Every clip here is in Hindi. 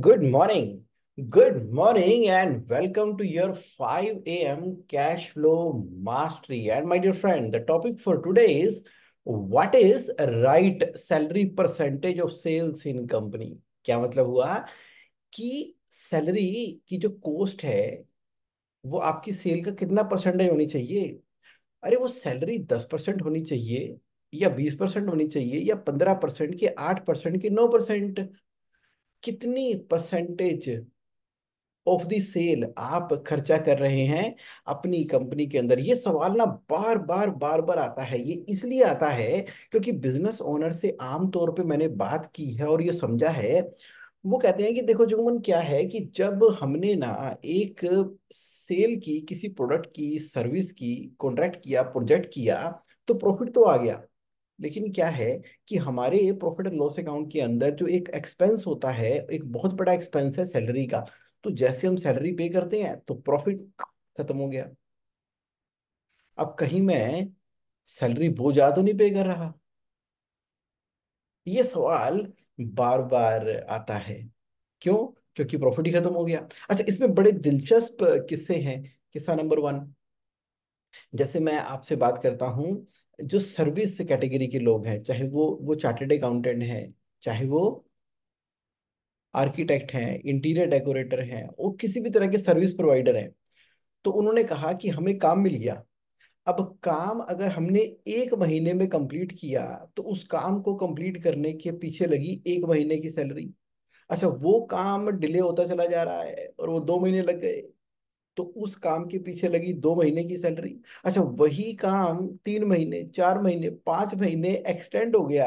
Good morning. Good morning and welcome to your 5 a.m. cash flow mastery. And my dear friend, the topic for today is what is right salary percentage of sales in company? क्या मतलब हुआ कि सैलरी की जो कॉस्ट है वो आपकी सेल का कितना परसेंटेज होनी चाहिए अरे वो सैलरी दस परसेंट होनी चाहिए या बीस परसेंट होनी चाहिए या पंद्रह परसेंट की आठ परसेंट की नौ परसेंट कितनी परसेंटेज ऑफ द सेल आप खर्चा कर रहे हैं अपनी कंपनी के अंदर ये सवाल ना बार बार बार बार आता है ये इसलिए आता है क्योंकि बिजनेस ओनर से आम तौर पे मैंने बात की है और ये समझा है वो कहते हैं कि देखो जुगमन क्या है कि जब हमने ना एक सेल की किसी प्रोडक्ट की सर्विस की कॉन्ट्रैक्ट किया प्रोजेक्ट किया तो प्रॉफिट तो आ गया लेकिन क्या है कि हमारे प्रॉफिट एंड लॉस अकाउंट के अंदर जो एक एक्सपेंस होता है एक बहुत बड़ा एक्सपेंस है सैलरी का तो जैसे हम सैलरी पे करते हैं तो प्रॉफिट खत्म हो गया अब कहीं मैं सैलरी ज्यादा तो नहीं पे कर रहा ये सवाल बार बार आता है क्यों क्योंकि प्रॉफिट ही खत्म हो गया अच्छा इसमें बड़े दिलचस्प किस्से हैं किस्सा नंबर वन जैसे मैं आपसे बात करता हूँ जो सर्विस कैटेगरी के लोग हैं चाहे वो वो चार्टेड अकाउंटेंट है चाहे वो आर्किटेक्ट हैं इंटीरियर डेकोरेटर हैं वो किसी भी तरह के सर्विस प्रोवाइडर हैं तो उन्होंने कहा कि हमें काम मिल गया अब काम अगर हमने एक महीने में कंप्लीट किया तो उस काम को कंप्लीट करने के पीछे लगी एक महीने की सैलरी अच्छा वो काम डिले होता चला जा रहा है और वो दो महीने लग गए तो उस काम के पीछे लगी दो महीने की सैलरी अच्छा वही काम तीन महीने चार महीने पांच महीने एक्सटेंड हो गया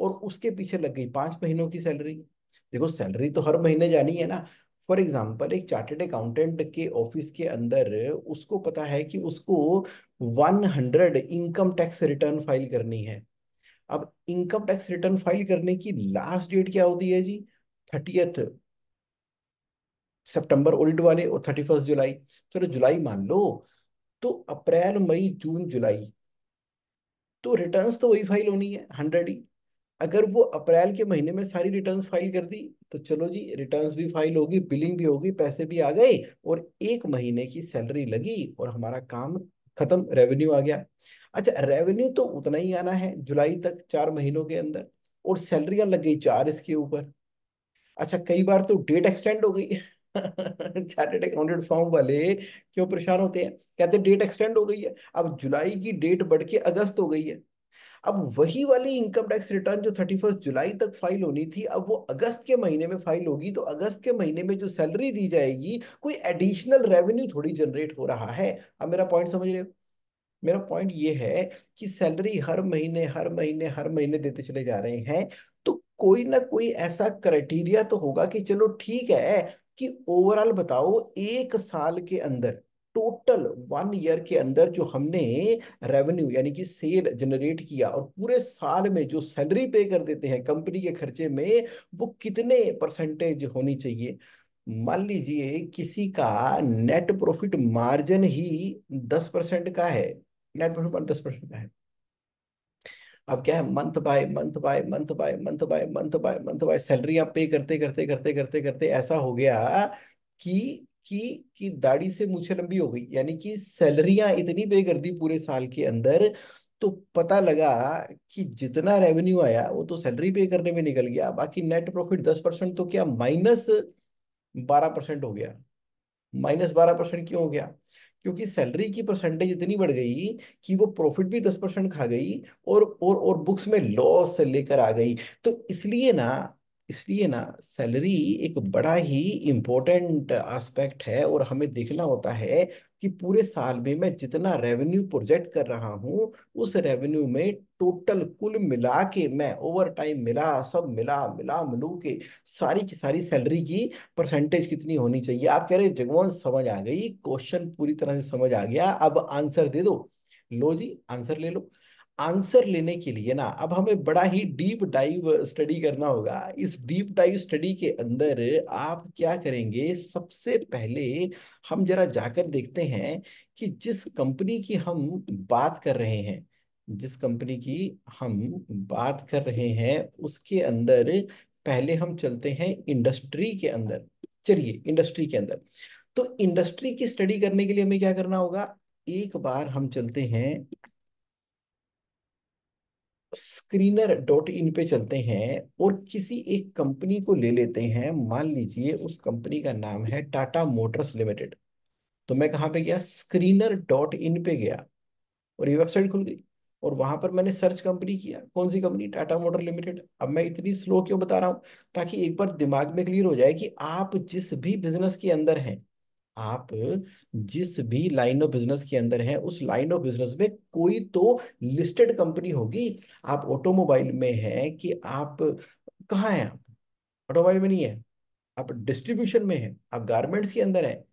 और उसके पीछे लग गई पांच महीनों की सैलरी देखो सैलरी तो हर महीने जानी है ना फॉर एग्जाम्पल एक चार्टेड अकाउंटेंट के ऑफिस के अंदर उसको पता है कि उसको 100 इनकम टैक्स रिटर्न फाइल करनी है अब इनकम टैक्स रिटर्न फाइल करने की लास्ट डेट क्या होती है जी थर्टियथ सितंबर ऑडिट वाले और थर्टी फर्स्ट जुलाई चलो जुलाई मान लो तो अप्रैल मई जून जुलाई तो रिटर्न्स तो वही फाइल होनी है हंड्रेड ही अगर वो अप्रैल के महीने में सारी रिटर्न्स फाइल कर दी तो चलो जी रिटर्न्स भी फाइल होगी बिलिंग भी होगी पैसे भी आ गए और एक महीने की सैलरी लगी और हमारा काम खत्म रेवेन्यू आ गया अच्छा रेवेन्यू तो उतना ही आना है जुलाई तक चार महीनों के अंदर और सैलरियां लग गई चार इसके ऊपर अच्छा कई बार तो डेट एक्सटेंड हो गई चार्टेड अकाउंटेंट फॉर्म वाले क्यों परेशान होते हैं कहते डेट एक्सटेंड हो गई है अब जुलाई की डेट बढ़ के अगस्त हो गई है अब वही वाली इनकम टैक्स रिटर्न जो थर्टी फर्स्ट जुलाई तक फाइल होनी थी अब वो अगस्त के महीने में फाइल होगी तो अगस्त के महीने में जो सैलरी दी जाएगी कोई एडिशनल रेवेन्यू थोड़ी जनरेट हो रहा है अब मेरा पॉइंट समझ रहे हो मेरा पॉइंट ये है कि सैलरी हर महीने हर महीने हर महीने देते चले जा रहे हैं तो कोई ना कोई ऐसा क्राइटेरिया तो होगा कि चलो ठीक है कि ओवरऑल बताओ एक साल के अंदर टोटल वन ईयर के अंदर जो हमने रेवेन्यू यानी कि सेल जनरेट किया और पूरे साल में जो सैलरी पे कर देते हैं कंपनी के खर्चे में वो कितने परसेंटेज होनी चाहिए मान लीजिए किसी का नेट प्रॉफिट मार्जिन ही दस परसेंट का है नेट प्रॉफिट दस परसेंट का है अब क्या है month by month by month by month by month by month by salary आप पे करते करते करते करते करते ऐसा हो गया कि कि कि दाढ़ी से मुझे लंबी हो गई यानी कि सैलरियां इतनी पे कर दी पूरे साल के अंदर तो पता लगा कि जितना रेवेन्यू आया वो तो सैलरी पे करने में निकल गया बाकी नेट प्रॉफिट दस परसेंट तो क्या माइनस बारह परसेंट हो गया माइनस बारह परसेंट क्यों हो गया क्योंकि सैलरी की परसेंटेज इतनी बढ़ गई कि वो प्रॉफिट भी दस परसेंट खा गई और और और बुक्स में लॉस से लेकर आ गई तो इसलिए ना इसलिए ना सैलरी एक बड़ा ही इम्पोर्टेंट एस्पेक्ट है और हमें देखना होता है कि पूरे साल में मैं जितना रेवेन्यू प्रोजेक्ट कर रहा हूँ उस रेवेन्यू में टोटल कुल मिला के मैं ओवर टाइम मिला सब मिला मिला मिलू के सारी की सारी सैलरी की परसेंटेज कितनी होनी चाहिए आप कह रहे जगवान समझ आ गई क्वेश्चन पूरी तरह से समझ आ गया अब आंसर दे दो लो जी आंसर ले लो आंसर लेने के लिए ना अब हमें बड़ा ही डीप डाइव स्टडी करना होगा इस डीप डाइव स्टडी के अंदर आप क्या करेंगे सबसे पहले हम जरा जाकर देखते हैं कि जिस कंपनी की हम बात कर रहे हैं जिस कंपनी की हम बात कर रहे हैं उसके अंदर पहले हम चलते हैं इंडस्ट्री के अंदर चलिए इंडस्ट्री के अंदर तो इंडस्ट्री की स्टडी करने के लिए हमें क्या करना होगा एक बार हम चलते हैं स्क्रीनर डॉट इन पे चलते हैं और किसी एक कंपनी को ले लेते हैं मान लीजिए उस कंपनी का नाम है टाटा मोटर्स लिमिटेड तो मैं कहाँ पे गया स्क्रीनर डॉट इन पे गया और ये वेबसाइट खुल गई और वहां पर मैंने सर्च कंपनी किया कौन सी कंपनी टाटा मोटर लिमिटेड अब मैं इतनी स्लो क्यों बता रहा हूँ ताकि एक बार दिमाग में क्लियर हो जाए कि आप जिस भी बिजनेस के अंदर हैं आप जिस भी लाइन ऑफ बिजनेस के अंदर हैं उस लाइन ऑफ बिजनेस में कोई तो लिस्टेड कंपनी होगी आप ऑटोमोबाइल में हैं कि आप कहाँ हैं आप ऑटोमोबाइल में नहीं है आप डिस्ट्रीब्यूशन में हैं आप गारमेंट्स के अंदर हैं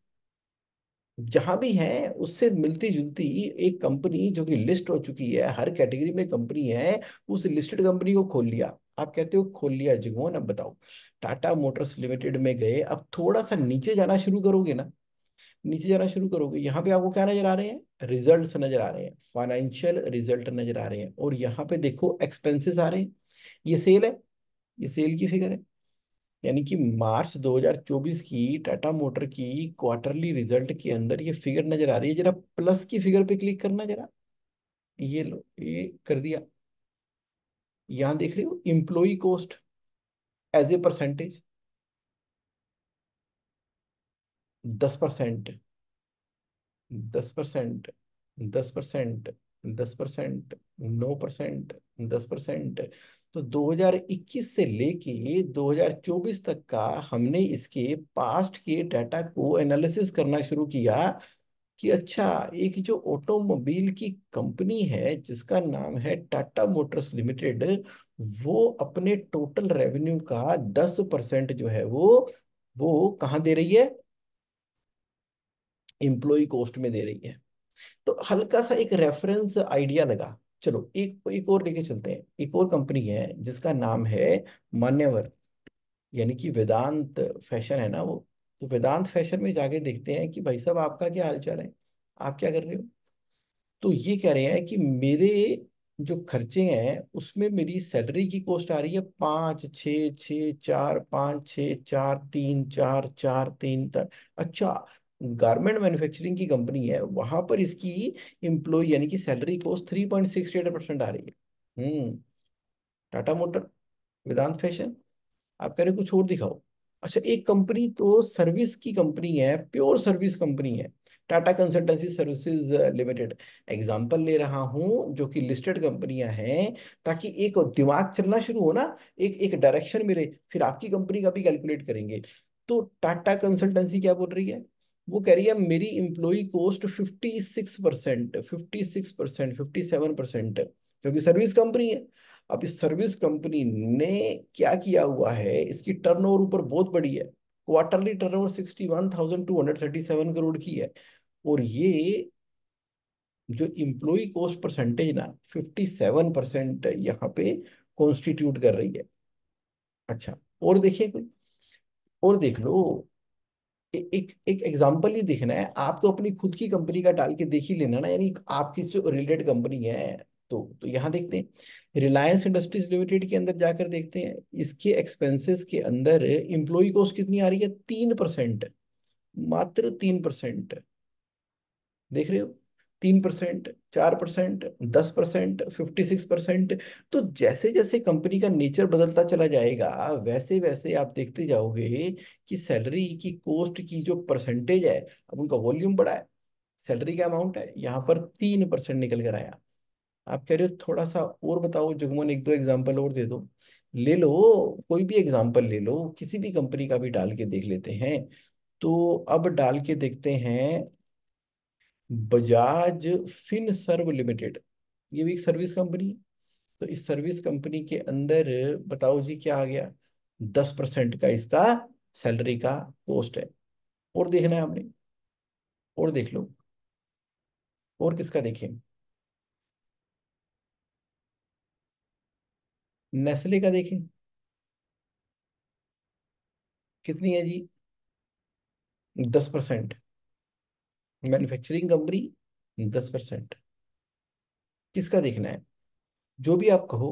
जहां भी है उससे मिलती जुलती एक कंपनी जो कि लिस्ट हो चुकी है हर कैटेगरी में कंपनी है उस लिस्टेड कंपनी को खोल लिया आप कहते हो खोल लिया जिगमोहन अब बताओ टाटा मोटर्स लिमिटेड में गए अब थोड़ा सा नीचे जाना शुरू करोगे ना नीचे जाना शुरू करोगे यहाँ पे आपको क्या नजर आ रहे हैं रिजल्ट नजर आ रहे हैं फाइनेंशियल रिजल्ट नजर आ रहे हैं और यहाँ पे देखो एक्सपेंसेस आ रहे हैं ये सेल है ये सेल की फिगर है यानी कि मार्च 2024 की टाटा मोटर की क्वार्टरली रिजल्ट के अंदर ये फिगर नजर आ रही है जरा प्लस की फिगर पे क्लिक करना जरा ये लो ये कर दिया यहां देख रहे हो employee cost as a percentage दस परसेंट दस परसेंट दस परसेंट दस परसेंट नौ परसेंट दस परसेंट तो 2021 से लेके 2024 तक का हमने इसके पास्ट के डाटा को एनालिसिस करना शुरू किया कि अच्छा एक जो ऑटोमोबाइल की कंपनी है जिसका नाम है टाटा मोटर्स लिमिटेड वो अपने टोटल रेवेन्यू का 10 परसेंट जो है वो वो कहाँ दे रही है एम्प्लॉय कॉस्ट में दे रही है तो हल्का सा एक रेफरेंस आइडिया लगा चलो एक एक और लेके चलते हैं एक और कंपनी है जिसका नाम है मान्यवर यानी कि वेदांत फैशन है ना वो तो वेदांत फैशन में जाके देखते हैं कि भाई साहब आपका क्या हालचाल है आप क्या कर रहे हो तो ये कह रहे हैं कि मेरे जो खर्चे हैं उसमें मेरी सैलरी की कॉस्ट आ रही है पाँच छ छ चार पाँच छ चार तीन चार चार तीन तक अच्छा गारमेंट मैन्युफैक्चरिंग की कंपनी है वहां पर इसकी एम्प्लॉय यानी कि salary cost three point six percent आ रही है हम्म टाटा मोटर वेदांत फैशन आप कह रहे कुछ और दिखाओ अच्छा एक कंपनी तो सर्विस की कंपनी है प्योर सर्विस कंपनी है Tata consultancy services limited example ले रहा हूं जो कि लिस्टेड कंपनियां हैं ताकि एक दिमाग चलना शुरू हो ना एक एक डायरेक्शन मिले फिर आपकी कंपनी का भी कैलकुलेट करेंगे तो टाटा कंसल्टेंसी क्या बोल रही है वो कह रही है मेरी employee cost fifty six percent fifty six percent fifty seven percent क्योंकि सर्विस कंपनी है अब इस सर्विस कंपनी ने क्या किया हुआ है इसकी टर्नओवर ऊपर बहुत बड़ी है quarterly turnover sixty one thousand two hundred thirty seven crore की है और ये जो इम्प्लॉई कॉस्ट परसेंटेज ना फिफ्टी सेवन परसेंट यहाँ पे कॉन्स्टिट्यूट कर रही है अच्छा और देखिए कोई और देख लो एक एक एग्जाम्पल ही देखना है आप तो अपनी खुद की कंपनी का डाल के देख ही लेना ना यानी आपकी से रिलेटेड कंपनी है तो तो यहाँ देखते हैं रिलायंस इंडस्ट्रीज लिमिटेड के अंदर जाकर देखते हैं इसके एक्सपेंसेस के अंदर इम्प्लॉय कॉस्ट कितनी आ रही है तीन परसेंट मात्र तीन परसेंट देख रहे हो तीन परसेंट चार परसेंट दस परसेंट फिफ्टी सिक्स परसेंट तो जैसे जैसे कंपनी का नेचर बदलता चला जाएगा वैसे वैसे आप देखते जाओगे कि सैलरी की कोस्ट की जो परसेंटेज है अब उनका वॉल्यूम बढ़ा है सैलरी का अमाउंट है यहाँ पर तीन परसेंट निकल कर आया आप कह रहे हो थोड़ा सा और बताओ जुगमन एक दो एग्जाम्पल और दे दो ले लो कोई भी एग्जाम्पल ले लो किसी भी कंपनी का भी डाल के देख लेते हैं तो अब डाल के देखते हैं बजाज फिन सर्व लिमिटेड ये भी एक सर्विस कंपनी तो इस सर्विस कंपनी के अंदर बताओ जी क्या आ गया दस परसेंट का इसका सैलरी का पोस्ट है और देखना है हमने और देख लो और किसका देखें नेस्ले का देखें कितनी है जी दस परसेंट मैन्युफैक्चरिंग कंपनी दस परसेंट किसका देखना है जो भी आप कहो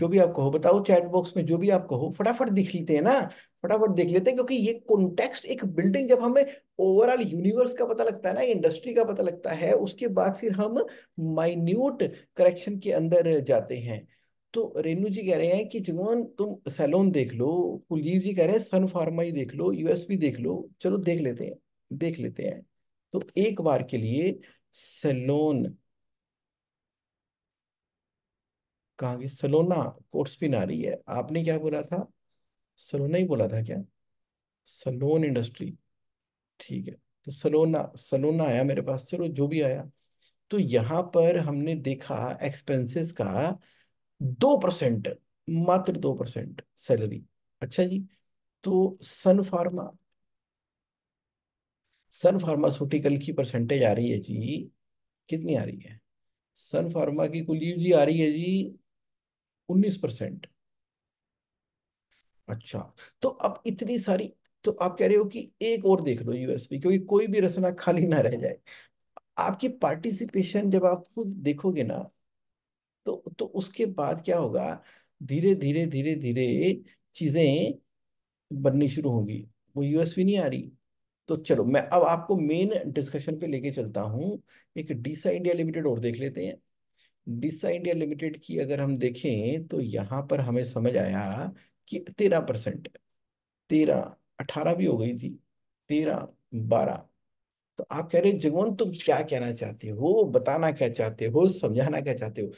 जो भी आप कहो बताओ चैट बॉक्स में जो भी आप कहो फटाफट देख लेते हैं ना फटाफट देख लेते हैं क्योंकि ये कॉन्टेक्स्ट एक बिल्डिंग जब हमें ओवरऑल यूनिवर्स का पता लगता है ना इंडस्ट्री का पता लगता है उसके बाद फिर हम माइन्यूट करेक्शन के अंदर जाते हैं तो रेनू जी कह रहे हैं कि जगवान तुम सैलोन देख लो कुलदीप जी कह रहे हैं सन फार्मा ही देख लो यूएस भी देख लो चलो देख लेते हैं देख लेते हैं तो एक बार के लिए सलोन कहा गया सलोना कोर्सपिन आ रही है आपने क्या बोला था सलोना ही बोला था क्या सलोन इंडस्ट्री ठीक है तो सलोना सलोना आया मेरे पास चलो जो भी आया तो यहां पर हमने देखा एक्सपेंसेस का दो परसेंट मात्र दो परसेंट सैलरी अच्छा जी तो सन फार्मा सन फार्मास्यूटिकल की परसेंटेज आ रही है जी कितनी आ रही है सन फार्मा की कुल जी आ रही है जी उन्नीस परसेंट अच्छा तो अब इतनी सारी तो आप कह रहे हो कि एक और देख लो यूएसपी क्योंकि कोई भी रचना खाली ना रह जाए आपकी पार्टिसिपेशन जब आप खुद देखोगे ना तो तो उसके बाद क्या होगा धीरे धीरे धीरे धीरे चीजें बननी शुरू होंगी वो यूएसपी नहीं आ रही तो चलो मैं अब आपको मेन डिस्कशन पे लेके चलता हूँ एक डीसा इंडिया लिमिटेड और देख लेते हैं डीसा इंडिया लिमिटेड की अगर हम देखें तो यहाँ पर हमें समझ आया कि तेरह परसेंट तेरह अठारह भी हो गई थी तेरह बारह तो आप कह रहे जगवंत तुम क्या कहना चाहते हो बताना क्या चाहते हो समझाना क्या चाहते हो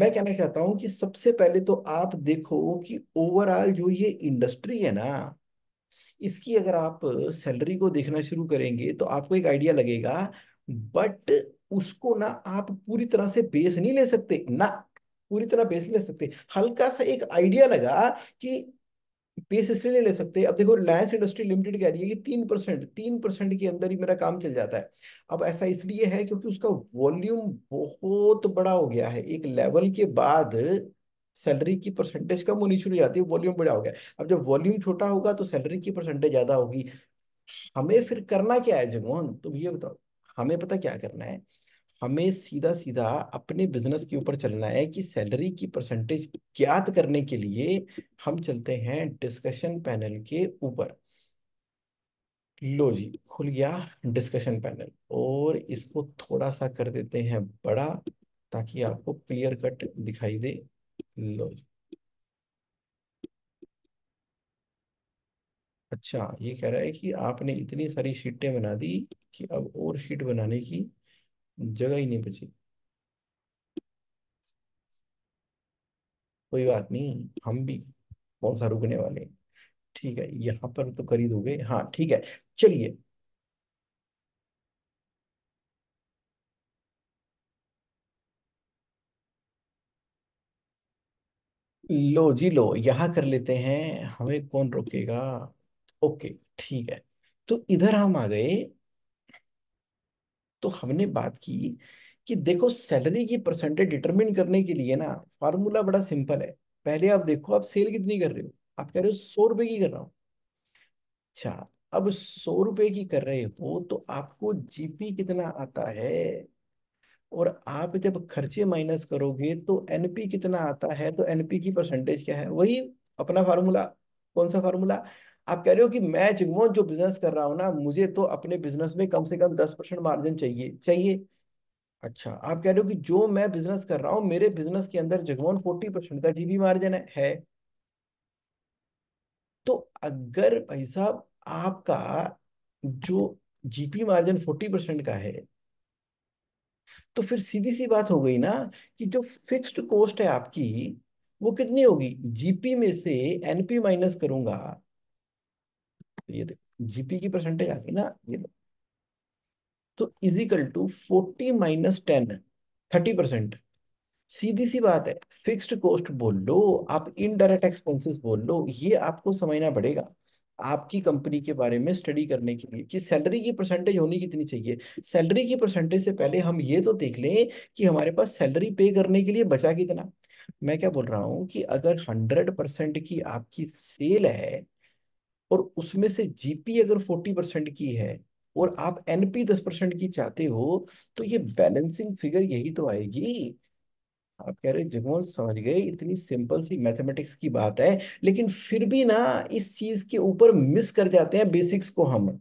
मैं कहना चाहता हूं कि सबसे पहले तो आप देखो कि ओवरऑल जो ये इंडस्ट्री है ना इसकी अगर आप सैलरी को देखना शुरू करेंगे तो आपको एक आइडिया लगेगा बट उसको ना आप पूरी तरह से बेस नहीं ले सकते ना पूरी तरह बेस नहीं ले सकते हल्का सा एक आइडिया लगा कि बेस इसलिए नहीं ले सकते अब देखो रिलायंस इंडस्ट्री लिमिटेड कह रही है कि तीन परसेंट तीन परसेंट के अंदर ही मेरा काम चल जाता है अब ऐसा इसलिए है क्योंकि उसका वॉल्यूम बहुत बड़ा हो गया है एक लेवल के बाद सैलरी की परसेंटेज कम होनी शुरू हो जाती है वॉल्यूम बड़ा हो गया अब जब वॉल्यूम छोटा होगा तो सैलरी की परसेंटेज ज़्यादा होगी हमें फिर करना क्या है जगमोहन तुम ये बताओ हमें पता क्या करना है हमें सीधा सीधा अपने बिजनेस के ऊपर चलना है कि सैलरी की परसेंटेज ज्ञात करने के लिए हम चलते हैं डिस्कशन पैनल के ऊपर लो जी खुल गया डिस्कशन पैनल और इसको थोड़ा सा कर देते हैं बड़ा ताकि आपको क्लियर कट दिखाई दे लो अच्छा ये कह रहा है कि आपने इतनी सारी शीटें बना दी कि अब और शीट बनाने की जगह ही नहीं बची कोई बात नहीं हम भी कौन सा रुकने वाले ठीक है यहाँ पर तो खरीदोगे हाँ ठीक है चलिए लो जी लो यहाँ कर लेते हैं हमें कौन रोकेगा ओके ठीक है तो इधर हम आ गए तो हमने बात की कि देखो सैलरी की परसेंटेज डिटरमिन करने के लिए ना फार्मूला बड़ा सिंपल है पहले आप देखो आप सेल कितनी कर रहे हो आप कह रहे हो सौ रुपए की कर रहा हूं अच्छा अब सौ रुपए की कर रहे हो तो आपको जीपी कितना आता है और आप जब खर्चे माइनस करोगे तो एनपी कितना आता है तो एनपी की परसेंटेज क्या है वही अपना फार्मूला कौन सा फार्मूला आप कह रहे हो कि मैं जुगमोहन जो बिजनेस कर रहा हूँ ना मुझे तो अपने बिजनेस में कम से कम दस परसेंट मार्जिन चाहिए चाहिए अच्छा आप कह रहे हो कि जो मैं बिजनेस कर रहा हूँ मेरे बिजनेस के अंदर जगमोहन फोर्टी परसेंट का जीबी मार्जिन है, है तो अगर भाई साहब आपका जो जीपी मार्जिन फोर्टी परसेंट का है तो फिर सीधी सी बात हो गई ना कि जो फिक्स्ड कॉस्ट है आपकी वो कितनी होगी जीपी में से एनपी माइनस करूंगा ये देखो जीपी की परसेंटेज आ गई ना ये तो equal to forty minus ten thirty percent सीधी सी बात है फिक्स्ड कॉस्ट बोल लो आप इनडायरेक्ट एक्सपेंसेस बोल लो ये आपको समझना पड़ेगा आपकी कंपनी के बारे में स्टडी करने के लिए कि सैलरी की परसेंटेज होनी कितनी चाहिए सैलरी की परसेंटेज से पहले हम ये तो देख लें कि हमारे पास सैलरी पे करने के लिए बचा कितना मैं क्या बोल रहा हूँ कि अगर हंड्रेड परसेंट की आपकी सेल है और उसमें से जीपी अगर फोर्टी परसेंट की है और आप एनपी दस परसेंट की चाहते हो तो ये बैलेंसिंग फिगर यही तो आएगी आप कह रहे जुम्मन समझ गए इतनी सिंपल सी मैथमेटिक्स की बात है लेकिन फिर भी ना इस चीज के ऊपर मिस कर जाते हैं बेसिक्स को हम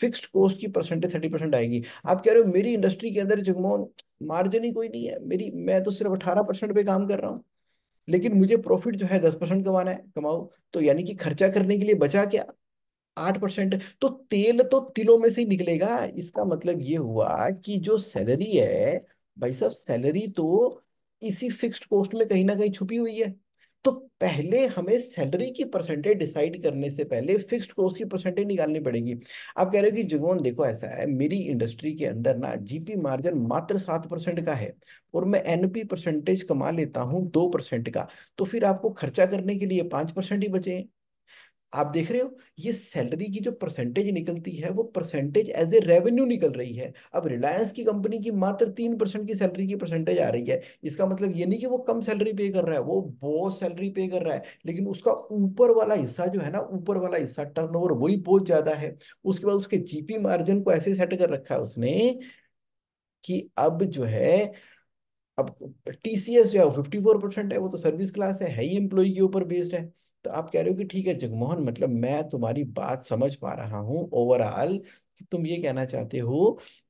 फिक्स्ड कोस्ट की परसेंटेज थर्टी परसेंट आएगी आप कह रहे हो मेरी इंडस्ट्री के अंदर जगमोहन मार्जिन ही कोई नहीं है मेरी मैं तो सिर्फ अठारह परसेंट पे काम कर रहा हूँ लेकिन मुझे प्रॉफिट जो है दस परसेंट कमाना है कमाओ तो यानी कि खर्चा करने के लिए बचा क्या आठ परसेंट तो तेल तो तिलों में से ही निकलेगा इसका मतलब ये हुआ कि जो सैलरी है भाई साहब सैलरी तो इसी फिक्स्ड कॉस्ट में कहीं ना कहीं छुपी हुई है तो पहले हमें सैलरी की परसेंटेज डिसाइड करने से पहले फिक्स्ड कॉस्ट की परसेंटेज निकालनी पड़ेगी आप कह रहे हो कि जगवान देखो ऐसा है मेरी इंडस्ट्री के अंदर ना जीपी मार्जिन मात्र सात परसेंट का है और मैं एनपी परसेंटेज कमा लेता हूँ दो परसेंट का तो फिर आपको खर्चा करने के लिए पांच परसेंट ही बचे हैं आप देख रहे हो ये सैलरी की जो परसेंटेज निकलती है वो परसेंटेज एज ए रेवेन्यू निकल रही है अब रिलायंस की कंपनी की मात्र तीन परसेंट की सैलरी की परसेंटेज आ रही है इसका मतलब ये नहीं कि वो कम सैलरी पे कर रहा है वो बहुत सैलरी पे कर रहा है लेकिन उसका ऊपर वाला हिस्सा जो है ना ऊपर वाला हिस्सा टर्न वही बहुत ज्यादा है उसके बाद उसके जीपी मार्जिन को ऐसे सेट कर रखा है उसने कि अब जो है अब टीसीएस जो है फिफ्टी फोर परसेंट है वो तो सर्विस क्लास है, है ही एम्प्लॉय के ऊपर बेस्ड है तो आप कह रहे हो कि ठीक है जगमोहन मतलब मैं तुम्हारी बात समझ पा रहा हूँ ओवरऑल कि तो तुम ये कहना चाहते हो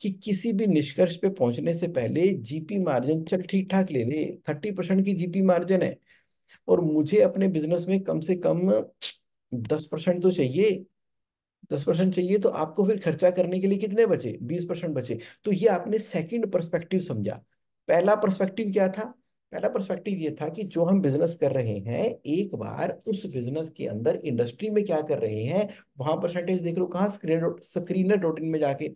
कि किसी भी निष्कर्ष पे पहुंचने से पहले जीपी मार्जिन चल ठीक ठाक ले ले थर्टी परसेंट की जीपी मार्जिन है और मुझे अपने बिजनेस में कम से कम दस परसेंट तो चाहिए दस परसेंट चाहिए तो आपको फिर खर्चा करने के लिए कितने बचे बीस परसेंट बचे तो ये आपने सेकंड परस्पेक्टिव समझा पहला परस्पेक्टिव क्या था पहला परस्पेक्टिव ये था कि जो हम बिजनेस कर रहे हैं एक बार उस बिजनेस के अंदर इंडस्ट्री में क्या कर रहे हैं वहां परसेंटेज देख लो कहा स्क्रीन स्क्रीनर में जाके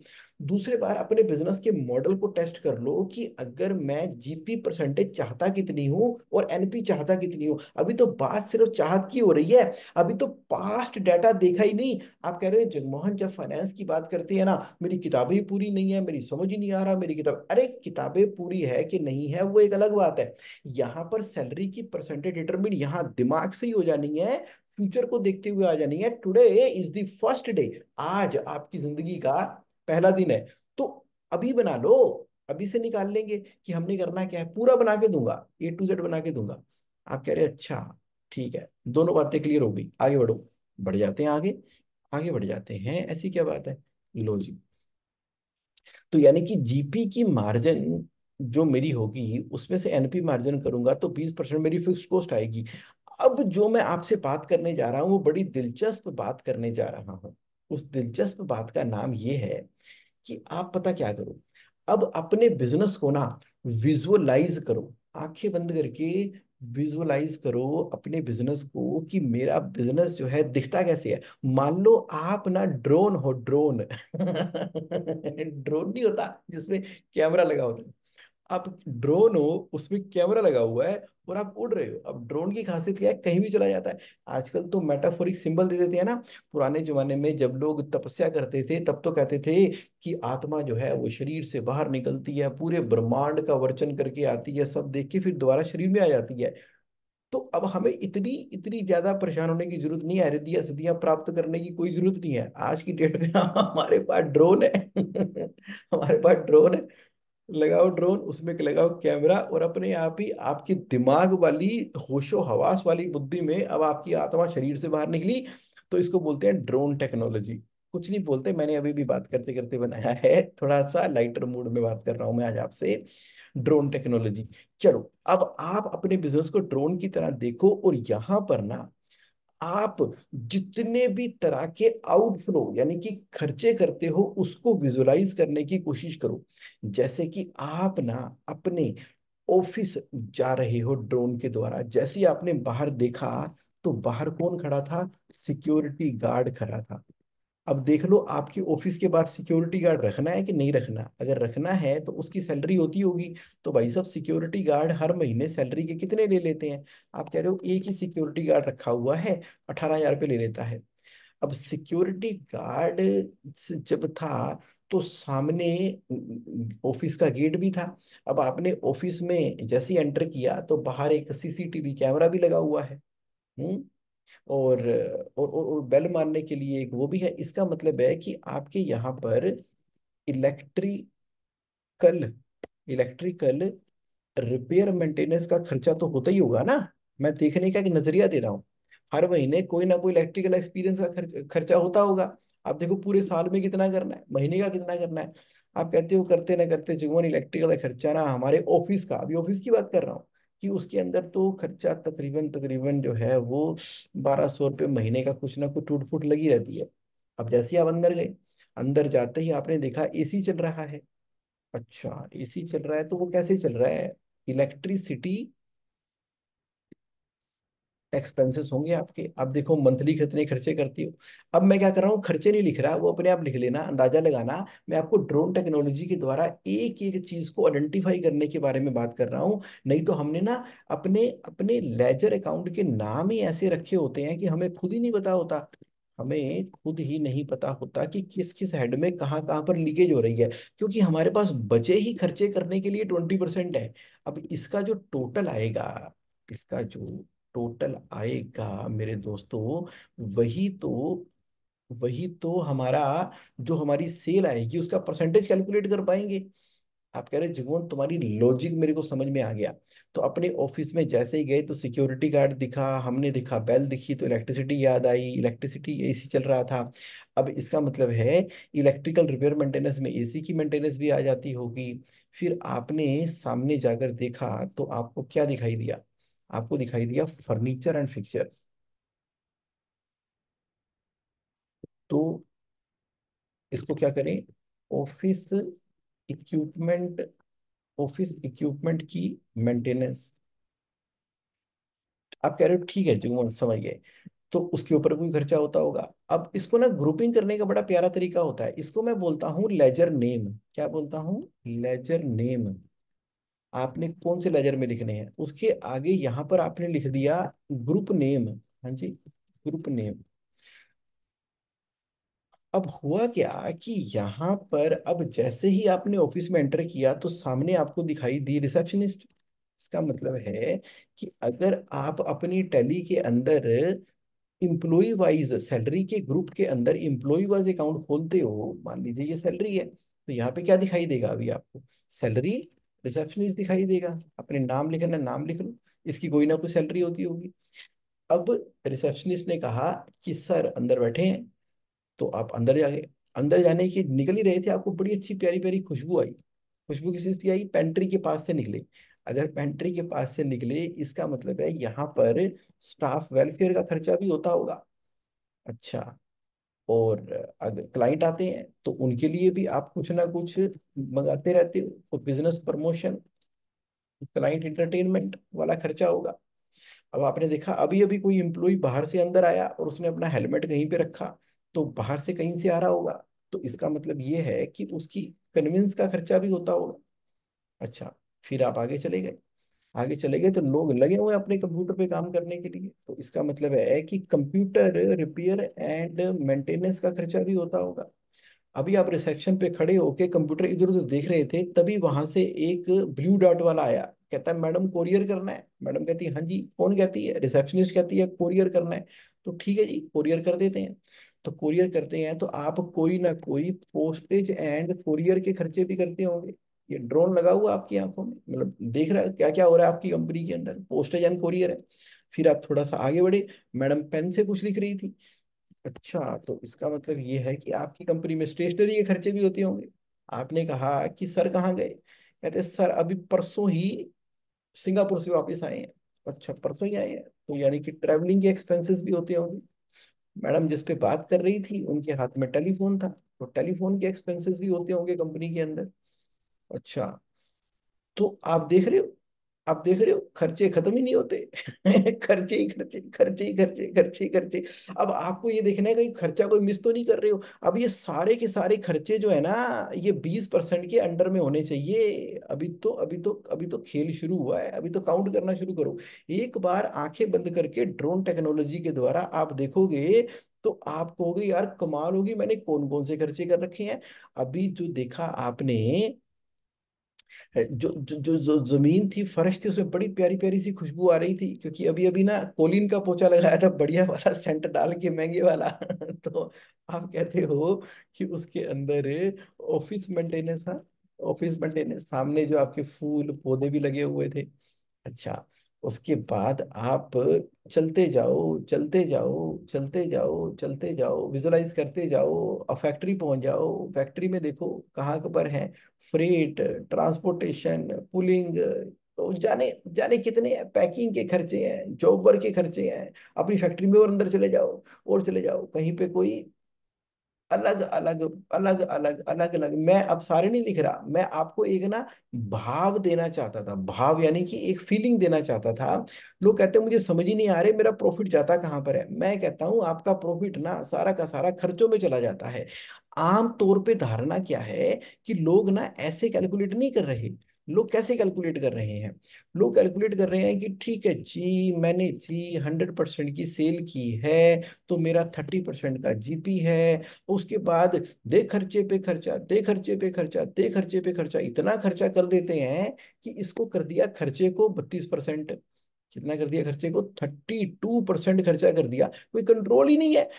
दूसरे बार अपने बिजनेस के मॉडल को टेस्ट कर लो कि अगर मैं जीपी परसेंटेज चाहता कितनी हूँ और एनपी चाहता कितनी हूँ अभी तो बात सिर्फ चाहत की हो रही है अभी तो पास्ट डाटा देखा ही नहीं आप कह रहे हो जगमोहन जब फाइनेंस की बात करते हैं ना मेरी किताबें पूरी नहीं है मेरी समझ ही नहीं आ रहा मेरी किताब अरे किताबें पूरी है कि नहीं है वो एक अलग बात है यहाँ पर सैलरी की परसेंटेज डिटरमिन यहाँ दिमाग से ही हो जानी है फ्यूचर को देखते हुए आ जानी है today is the first day आज आपकी जिंदगी का पहला दिन है तो अभी बना लो अभी से निकाल लेंगे कि हमने करना क्या है पूरा बना के दूंगा ए टू जेड बना के दूंगा आप कह रहे अच्छा ठीक है दोनों बातें क्लियर हो गई आगे बढ़ो बढ़ जाते हैं आगे आगे बढ़ जाते हैं ऐसी क्या बात है लो जी तो यानी कि जीपी की मार्जिन जो मेरी होगी उसमें से एनपी मार्जिन करूंगा तो 20 परसेंट मेरी फिक्स कॉस्ट आएगी अब जो मैं आपसे बात करने जा रहा हूँ वो बड़ी दिलचस्प बात करने जा रहा हूँ उस दिलचस्प बात का नाम ये है कि आप पता क्या करो अब अपने बिजनेस को ना विजुअलाइज करो आंखें बंद करके विजुअलाइज करो अपने बिजनेस को कि मेरा बिजनेस जो है दिखता कैसे है मान लो आप ना ड्रोन हो ड्रोन ड्रोन नहीं होता जिसमें कैमरा लगा होता है आप ड्रोन हो उसमें कैमरा लगा हुआ है और आप उड़ रहे हो अब ड्रोन की खासियत क्या है कहीं भी चला जाता है आजकल तो मेटाफोरिक सिंबल दे देते हैं ना पुराने जमाने में जब लोग तपस्या करते थे तब तो कहते थे कि आत्मा जो है वो शरीर से बाहर निकलती है पूरे ब्रह्मांड का वर्चन करके आती है सब देख के फिर दोबारा शरीर में आ जाती है तो अब हमें इतनी इतनी ज्यादा परेशान होने की जरूरत नहीं है रिद्धियां सिद्धियां प्राप्त करने की कोई जरूरत नहीं है आज की डेट में हमारे पास ड्रोन है हमारे पास ड्रोन है लगाओ ड्रोन उसमें लगाओ कैमरा और अपने आप ही आपके दिमाग वाली होशो हवास वाली बुद्धि में अब आपकी आत्मा शरीर से बाहर निकली तो इसको बोलते हैं ड्रोन टेक्नोलॉजी कुछ नहीं बोलते मैंने अभी भी बात करते करते बनाया है थोड़ा सा लाइटर मूड में बात कर रहा हूं मैं आज आपसे ड्रोन टेक्नोलॉजी चलो अब आप अपने बिजनेस को ड्रोन की तरह देखो और यहाँ पर ना आप जितने भी तरह के आउटफ्लो यानी कि खर्चे करते हो उसको विजुलाइज करने की कोशिश करो जैसे कि आप ना अपने ऑफिस जा रहे हो ड्रोन के द्वारा जैसे आपने बाहर देखा तो बाहर कौन खड़ा था सिक्योरिटी गार्ड खड़ा था अब देख लो आपकी ऑफिस के बाहर सिक्योरिटी गार्ड रखना है कि नहीं रखना अगर रखना है तो उसकी सैलरी होती होगी तो भाई सब सिक्योरिटी गार्ड हर महीने सैलरी के कितने ले लेते हैं आप कह रहे हो एक ही सिक्योरिटी गार्ड रखा हुआ है अठारह हजार रुपये ले लेता है अब सिक्योरिटी गार्ड जब था तो सामने ऑफिस का गेट भी था अब आपने ऑफिस में जैसे एंटर किया तो बाहर एक सीसीटीवी कैमरा भी लगा हुआ है हुँ? हम्म, और और, और और बेल मारने के लिए एक वो भी है इसका मतलब है कि आपके यहाँ पर इलेक्ट्रिकल इलेक्ट्रिकल रिपेयर मेंटेनेंस का खर्चा तो होता ही होगा ना मैं देखने का एक नजरिया दे रहा हूँ हर महीने कोई ना कोई इलेक्ट्रिकल एक्सपीरियंस का खर्च खर्चा होता होगा आप देखो पूरे साल में कितना करना है महीने का कितना करना है आप कहते हो करते ना करते जुगवन इलेक्ट्रिकल का खर्चा ना हमारे ऑफिस का अभी ऑफिस की बात कर रहा हूँ कि उसके अंदर तो खर्चा तकरीबन तकरीबन जो है वो बारह सौ रुपये महीने का कुछ ना कुछ टूट फूट लगी रहती है अब जैसे ही आप अंदर गए अंदर जाते ही आपने देखा एसी चल रहा है अच्छा एसी चल रहा है तो वो कैसे चल रहा है इलेक्ट्रिसिटी एक्सपेंसेस होंगे आपके आप देखो मंथली कितने खर्चे करती हो अब मैं क्या कर रहा हूँ खर्चे नहीं लिख रहा वो अपने आप लिख लेना अंदाजा लगाना मैं आपको ड्रोन टेक्नोलॉजी के द्वारा एक एक चीज को आइडेंटिफाई करने के बारे में बात कर रहा हूँ नहीं तो हमने ना अपने अपने लेजर अकाउंट के नाम ही ऐसे रखे होते हैं कि हमें खुद ही नहीं पता होता हमें खुद ही नहीं पता होता कि किस किस हेड में कहाँ कहाँ पर लीकेज हो रही है क्योंकि हमारे पास बचे ही खर्चे करने के लिए ट्वेंटी परसेंट है अब इसका जो टोटल आएगा इसका जो टोटल आएगा मेरे दोस्तों वही तो वही तो हमारा जो हमारी सेल आएगी उसका परसेंटेज कैलकुलेट कर पाएंगे आप कह रहे जीवन तुम्हारी लॉजिक मेरे को समझ में आ गया तो अपने ऑफिस में जैसे ही गए तो सिक्योरिटी गार्ड दिखा हमने दिखा बेल दिखी तो इलेक्ट्रिसिटी याद आई इलेक्ट्रिसिटी एसी चल रहा था अब इसका मतलब है इलेक्ट्रिकल रिपेयर मेंटेनेंस में एसी की मेंटेनेंस भी आ जाती होगी फिर आपने सामने जाकर देखा तो आपको क्या दिखाई दिया आपको दिखाई दिया फर्नीचर एंड फिक्सचर तो इसको क्या करें ऑफिस इक्विपमेंट ऑफिस इक्विपमेंट की मेंटेनेंस आप कह रहे हो ठीक है जो समझ गए तो उसके ऊपर कोई खर्चा होता होगा अब इसको ना ग्रुपिंग करने का बड़ा प्यारा तरीका होता है इसको मैं बोलता हूं लेजर नेम क्या बोलता हूं लेजर नेम आपने कौन से लेजर में लिखने हैं उसके आगे यहाँ पर आपने लिख दिया ग्रुप नेम हाँ जी ग्रुप नेम अब हुआ क्या कि यहाँ पर अब जैसे ही आपने ऑफिस में एंटर किया तो सामने आपको दिखाई दी रिसेप्शनिस्ट इसका मतलब है कि अगर आप अपनी टैली के अंदर इम्प्लॉय वाइज सैलरी के ग्रुप के अंदर इम्प्लॉय वाइज अकाउंट खोलते हो मान लीजिए ये सैलरी है तो यहाँ पे क्या दिखाई देगा अभी आपको सैलरी रिसेप्शनिस्ट दिखाई देगा अपने नाम लिखना नाम लिख लो इसकी कोई ना कोई सैलरी होती होगी अब रिसेप्शनिस्ट ने कहा कि सर अंदर बैठे हैं तो आप अंदर जाए अंदर जाने के निकल ही रहे थे आपको बड़ी अच्छी प्यारी प्यारी खुशबू आई खुशबू किसी की आई पेंट्री के पास से निकले अगर पेंट्री के पास से निकले इसका मतलब है यहाँ पर स्टाफ वेलफेयर का खर्चा भी होता होगा अच्छा और अगर क्लाइंट आते हैं तो उनके लिए भी आप कुछ ना कुछ मंगाते रहते हो तो बिजनेस प्रमोशन क्लाइंट इंटरटेनमेंट वाला खर्चा होगा अब आपने देखा अभी अभी कोई एम्प्लॉय बाहर से अंदर आया और उसने अपना हेलमेट कहीं पे रखा तो बाहर से कहीं से आ रहा होगा तो इसका मतलब ये है कि उसकी कन्विंस का खर्चा भी होता होगा अच्छा फिर आप आगे चले गए आगे चले गए तो लोग लगे हुए अपने कंप्यूटर पे काम करने के लिए तो इसका मतलब है कि कंप्यूटर रिपेयर एंड मेंटेनेंस का खर्चा भी होता होगा अभी आप रिसेप्शन पे खड़े होके कंप्यूटर इधर उधर देख रहे थे तभी वहां से एक ब्लू डॉट वाला आया कहता है मैडम कोरियर करना है मैडम कहती है हाँ जी कौन कहती है रिसेप्शनिस्ट कहती है कोरियर करना है तो ठीक है जी कोरियर कर देते हैं तो कोरियर करते हैं तो आप कोई ना कोई पोस्टेज एंड कोरियर के खर्चे भी करते होंगे ये ड्रोन लगा हुआ आपकी आंखों में मतलब देख रहा है क्या क्या हो रहा है आपकी कंपनी के अंदर पोस्टेज एंड कोरियर है फिर आप थोड़ा सा आगे बढ़े मैडम पेन से कुछ लिख रही थी अच्छा तो इसका मतलब ये है कि आपकी कंपनी में स्टेशनरी के खर्चे भी होते होंगे आपने कहा कि सर कहाँ गए कहते सर अभी परसों ही सिंगापुर से वापस आए हैं अच्छा परसों ही आए हैं तो यानी कि ट्रेवलिंग के एक्सपेंसिस भी होते होंगे मैडम जिसपे बात कर रही थी उनके हाथ में टेलीफोन था तो टेलीफोन के एक्सपेंसेस भी होते होंगे कंपनी के अंदर अच्छा तो आप देख रहे हो आप देख रहे हो खर्चे खत्म ही नहीं होते खर्चे ही खर्चे खर्चे ही खर्चे खर्चे ही खर्चे अब आपको ये देखना है कि खर्चा कोई मिस तो नहीं कर रहे हो अब ये सारे के सारे खर्चे जो है ना ये बीस परसेंट के अंडर में होने चाहिए अभी तो अभी तो अभी तो खेल शुरू हुआ है अभी तो काउंट करना शुरू करो एक बार आंखें बंद करके ड्रोन टेक्नोलॉजी के द्वारा आप देखोगे तो आप कहोगे यार कमाल होगी मैंने कौन कौन से खर्चे कर रखे हैं अभी जो देखा आपने जो जो जो जमीन थी फर्श थी उसमें बड़ी प्यारी प्यारी सी खुशबू आ रही थी क्योंकि अभी अभी ना कोलिन का पोचा लगाया था बढ़िया वाला सेंट डाल के महंगे वाला तो आप कहते हो कि उसके अंदर ऑफिस मेंटेनेंस था हाँ, ऑफिस मेंटेनेंस सामने जो आपके फूल पौधे भी लगे हुए थे अच्छा उसके बाद आप चलते जाओ चलते जाओ चलते जाओ चलते जाओ विजुलाइज करते जाओ और फैक्ट्री पहुंच जाओ फैक्ट्री में देखो कहाँ पर है फ्रेट ट्रांसपोर्टेशन पुलिंग तो जाने जाने कितने पैकिंग के खर्चे हैं जॉब वर्क के खर्चे हैं अपनी फैक्ट्री में और अंदर चले जाओ और चले जाओ कहीं पे कोई अलग अलग अलग अलग अलग अलग मैं अब सारे नहीं लिख रहा मैं आपको एक ना भाव देना चाहता था भाव यानी कि एक फीलिंग देना चाहता था लोग कहते हैं मुझे समझ ही नहीं आ रहे मेरा प्रॉफिट जाता कहाँ पर है मैं कहता हूँ आपका प्रॉफिट ना सारा का सारा खर्चों में चला जाता है आम तौर पे धारणा क्या है कि लोग ना ऐसे कैलकुलेट नहीं कर रहे लोग कैसे कैलकुलेट कर रहे हैं लोग कैलकुलेट कर रहे हैं कि ठीक है जी मैंने जी हंड्रेड परसेंट की सेल की है तो मेरा थर्टी परसेंट का जीपी है उसके बाद दे खर्चे पे खर्चा दे खर्चे पे खर्चा दे खर्चे पे खर्चा इतना खर्चा कर देते हैं कि इसको कर दिया खर्चे को बत्तीस परसेंट कितना कर दिया खर्चे को थर्टी टू परसेंट खर्चा कर दिया कोई कंट्रोल ही नहीं है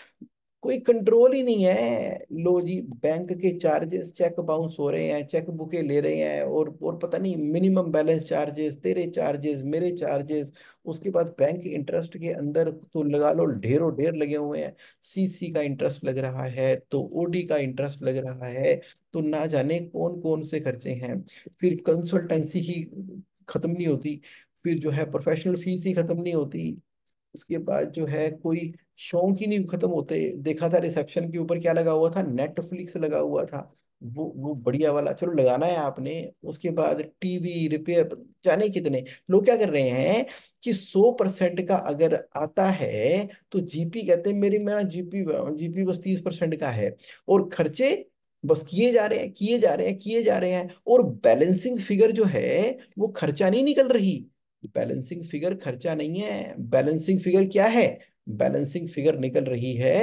कोई कंट्रोल ही नहीं है लो जी बैंक के चार्जेस चेक बाउंस हो रहे हैं चेक बुके ले रहे हैं और और पता नहीं मिनिमम बैलेंस चार्जेस तेरे चार्जेस मेरे चार्जेस उसके बाद बैंक इंटरेस्ट के अंदर तो लगा लो ढेरों ढेर लगे हुए हैं सीसी का इंटरेस्ट लग रहा है तो ओडी का इंटरेस्ट लग रहा है तो ना जाने कौन कौन से खर्चे हैं फिर कंसल्टेंसी ही खत्म नहीं होती फिर जो है प्रोफेशनल फीस ही खत्म नहीं होती उसके बाद जो है कोई शौक ही नहीं खत्म होते देखा था रिसेप्शन के ऊपर क्या लगा हुआ था नेटफ्लिक्स लगा हुआ था वो वो बढ़िया वाला चलो लगाना है आपने उसके बाद टीवी रिपेयर जाने कितने लोग क्या कर रहे हैं कि सौ परसेंट का अगर आता है तो जीपी कहते हैं मेरी मेरा जीपी जीपी बस तीस परसेंट का है और खर्चे बस किए जा रहे हैं किए जा रहे हैं किए जा रहे हैं और बैलेंसिंग फिगर जो है वो खर्चा नहीं निकल रही बैलेंसिंग फिगर खर्चा नहीं है बैलेंसिंग फिगर क्या है बैलेंसिंग फिगर निकल रही है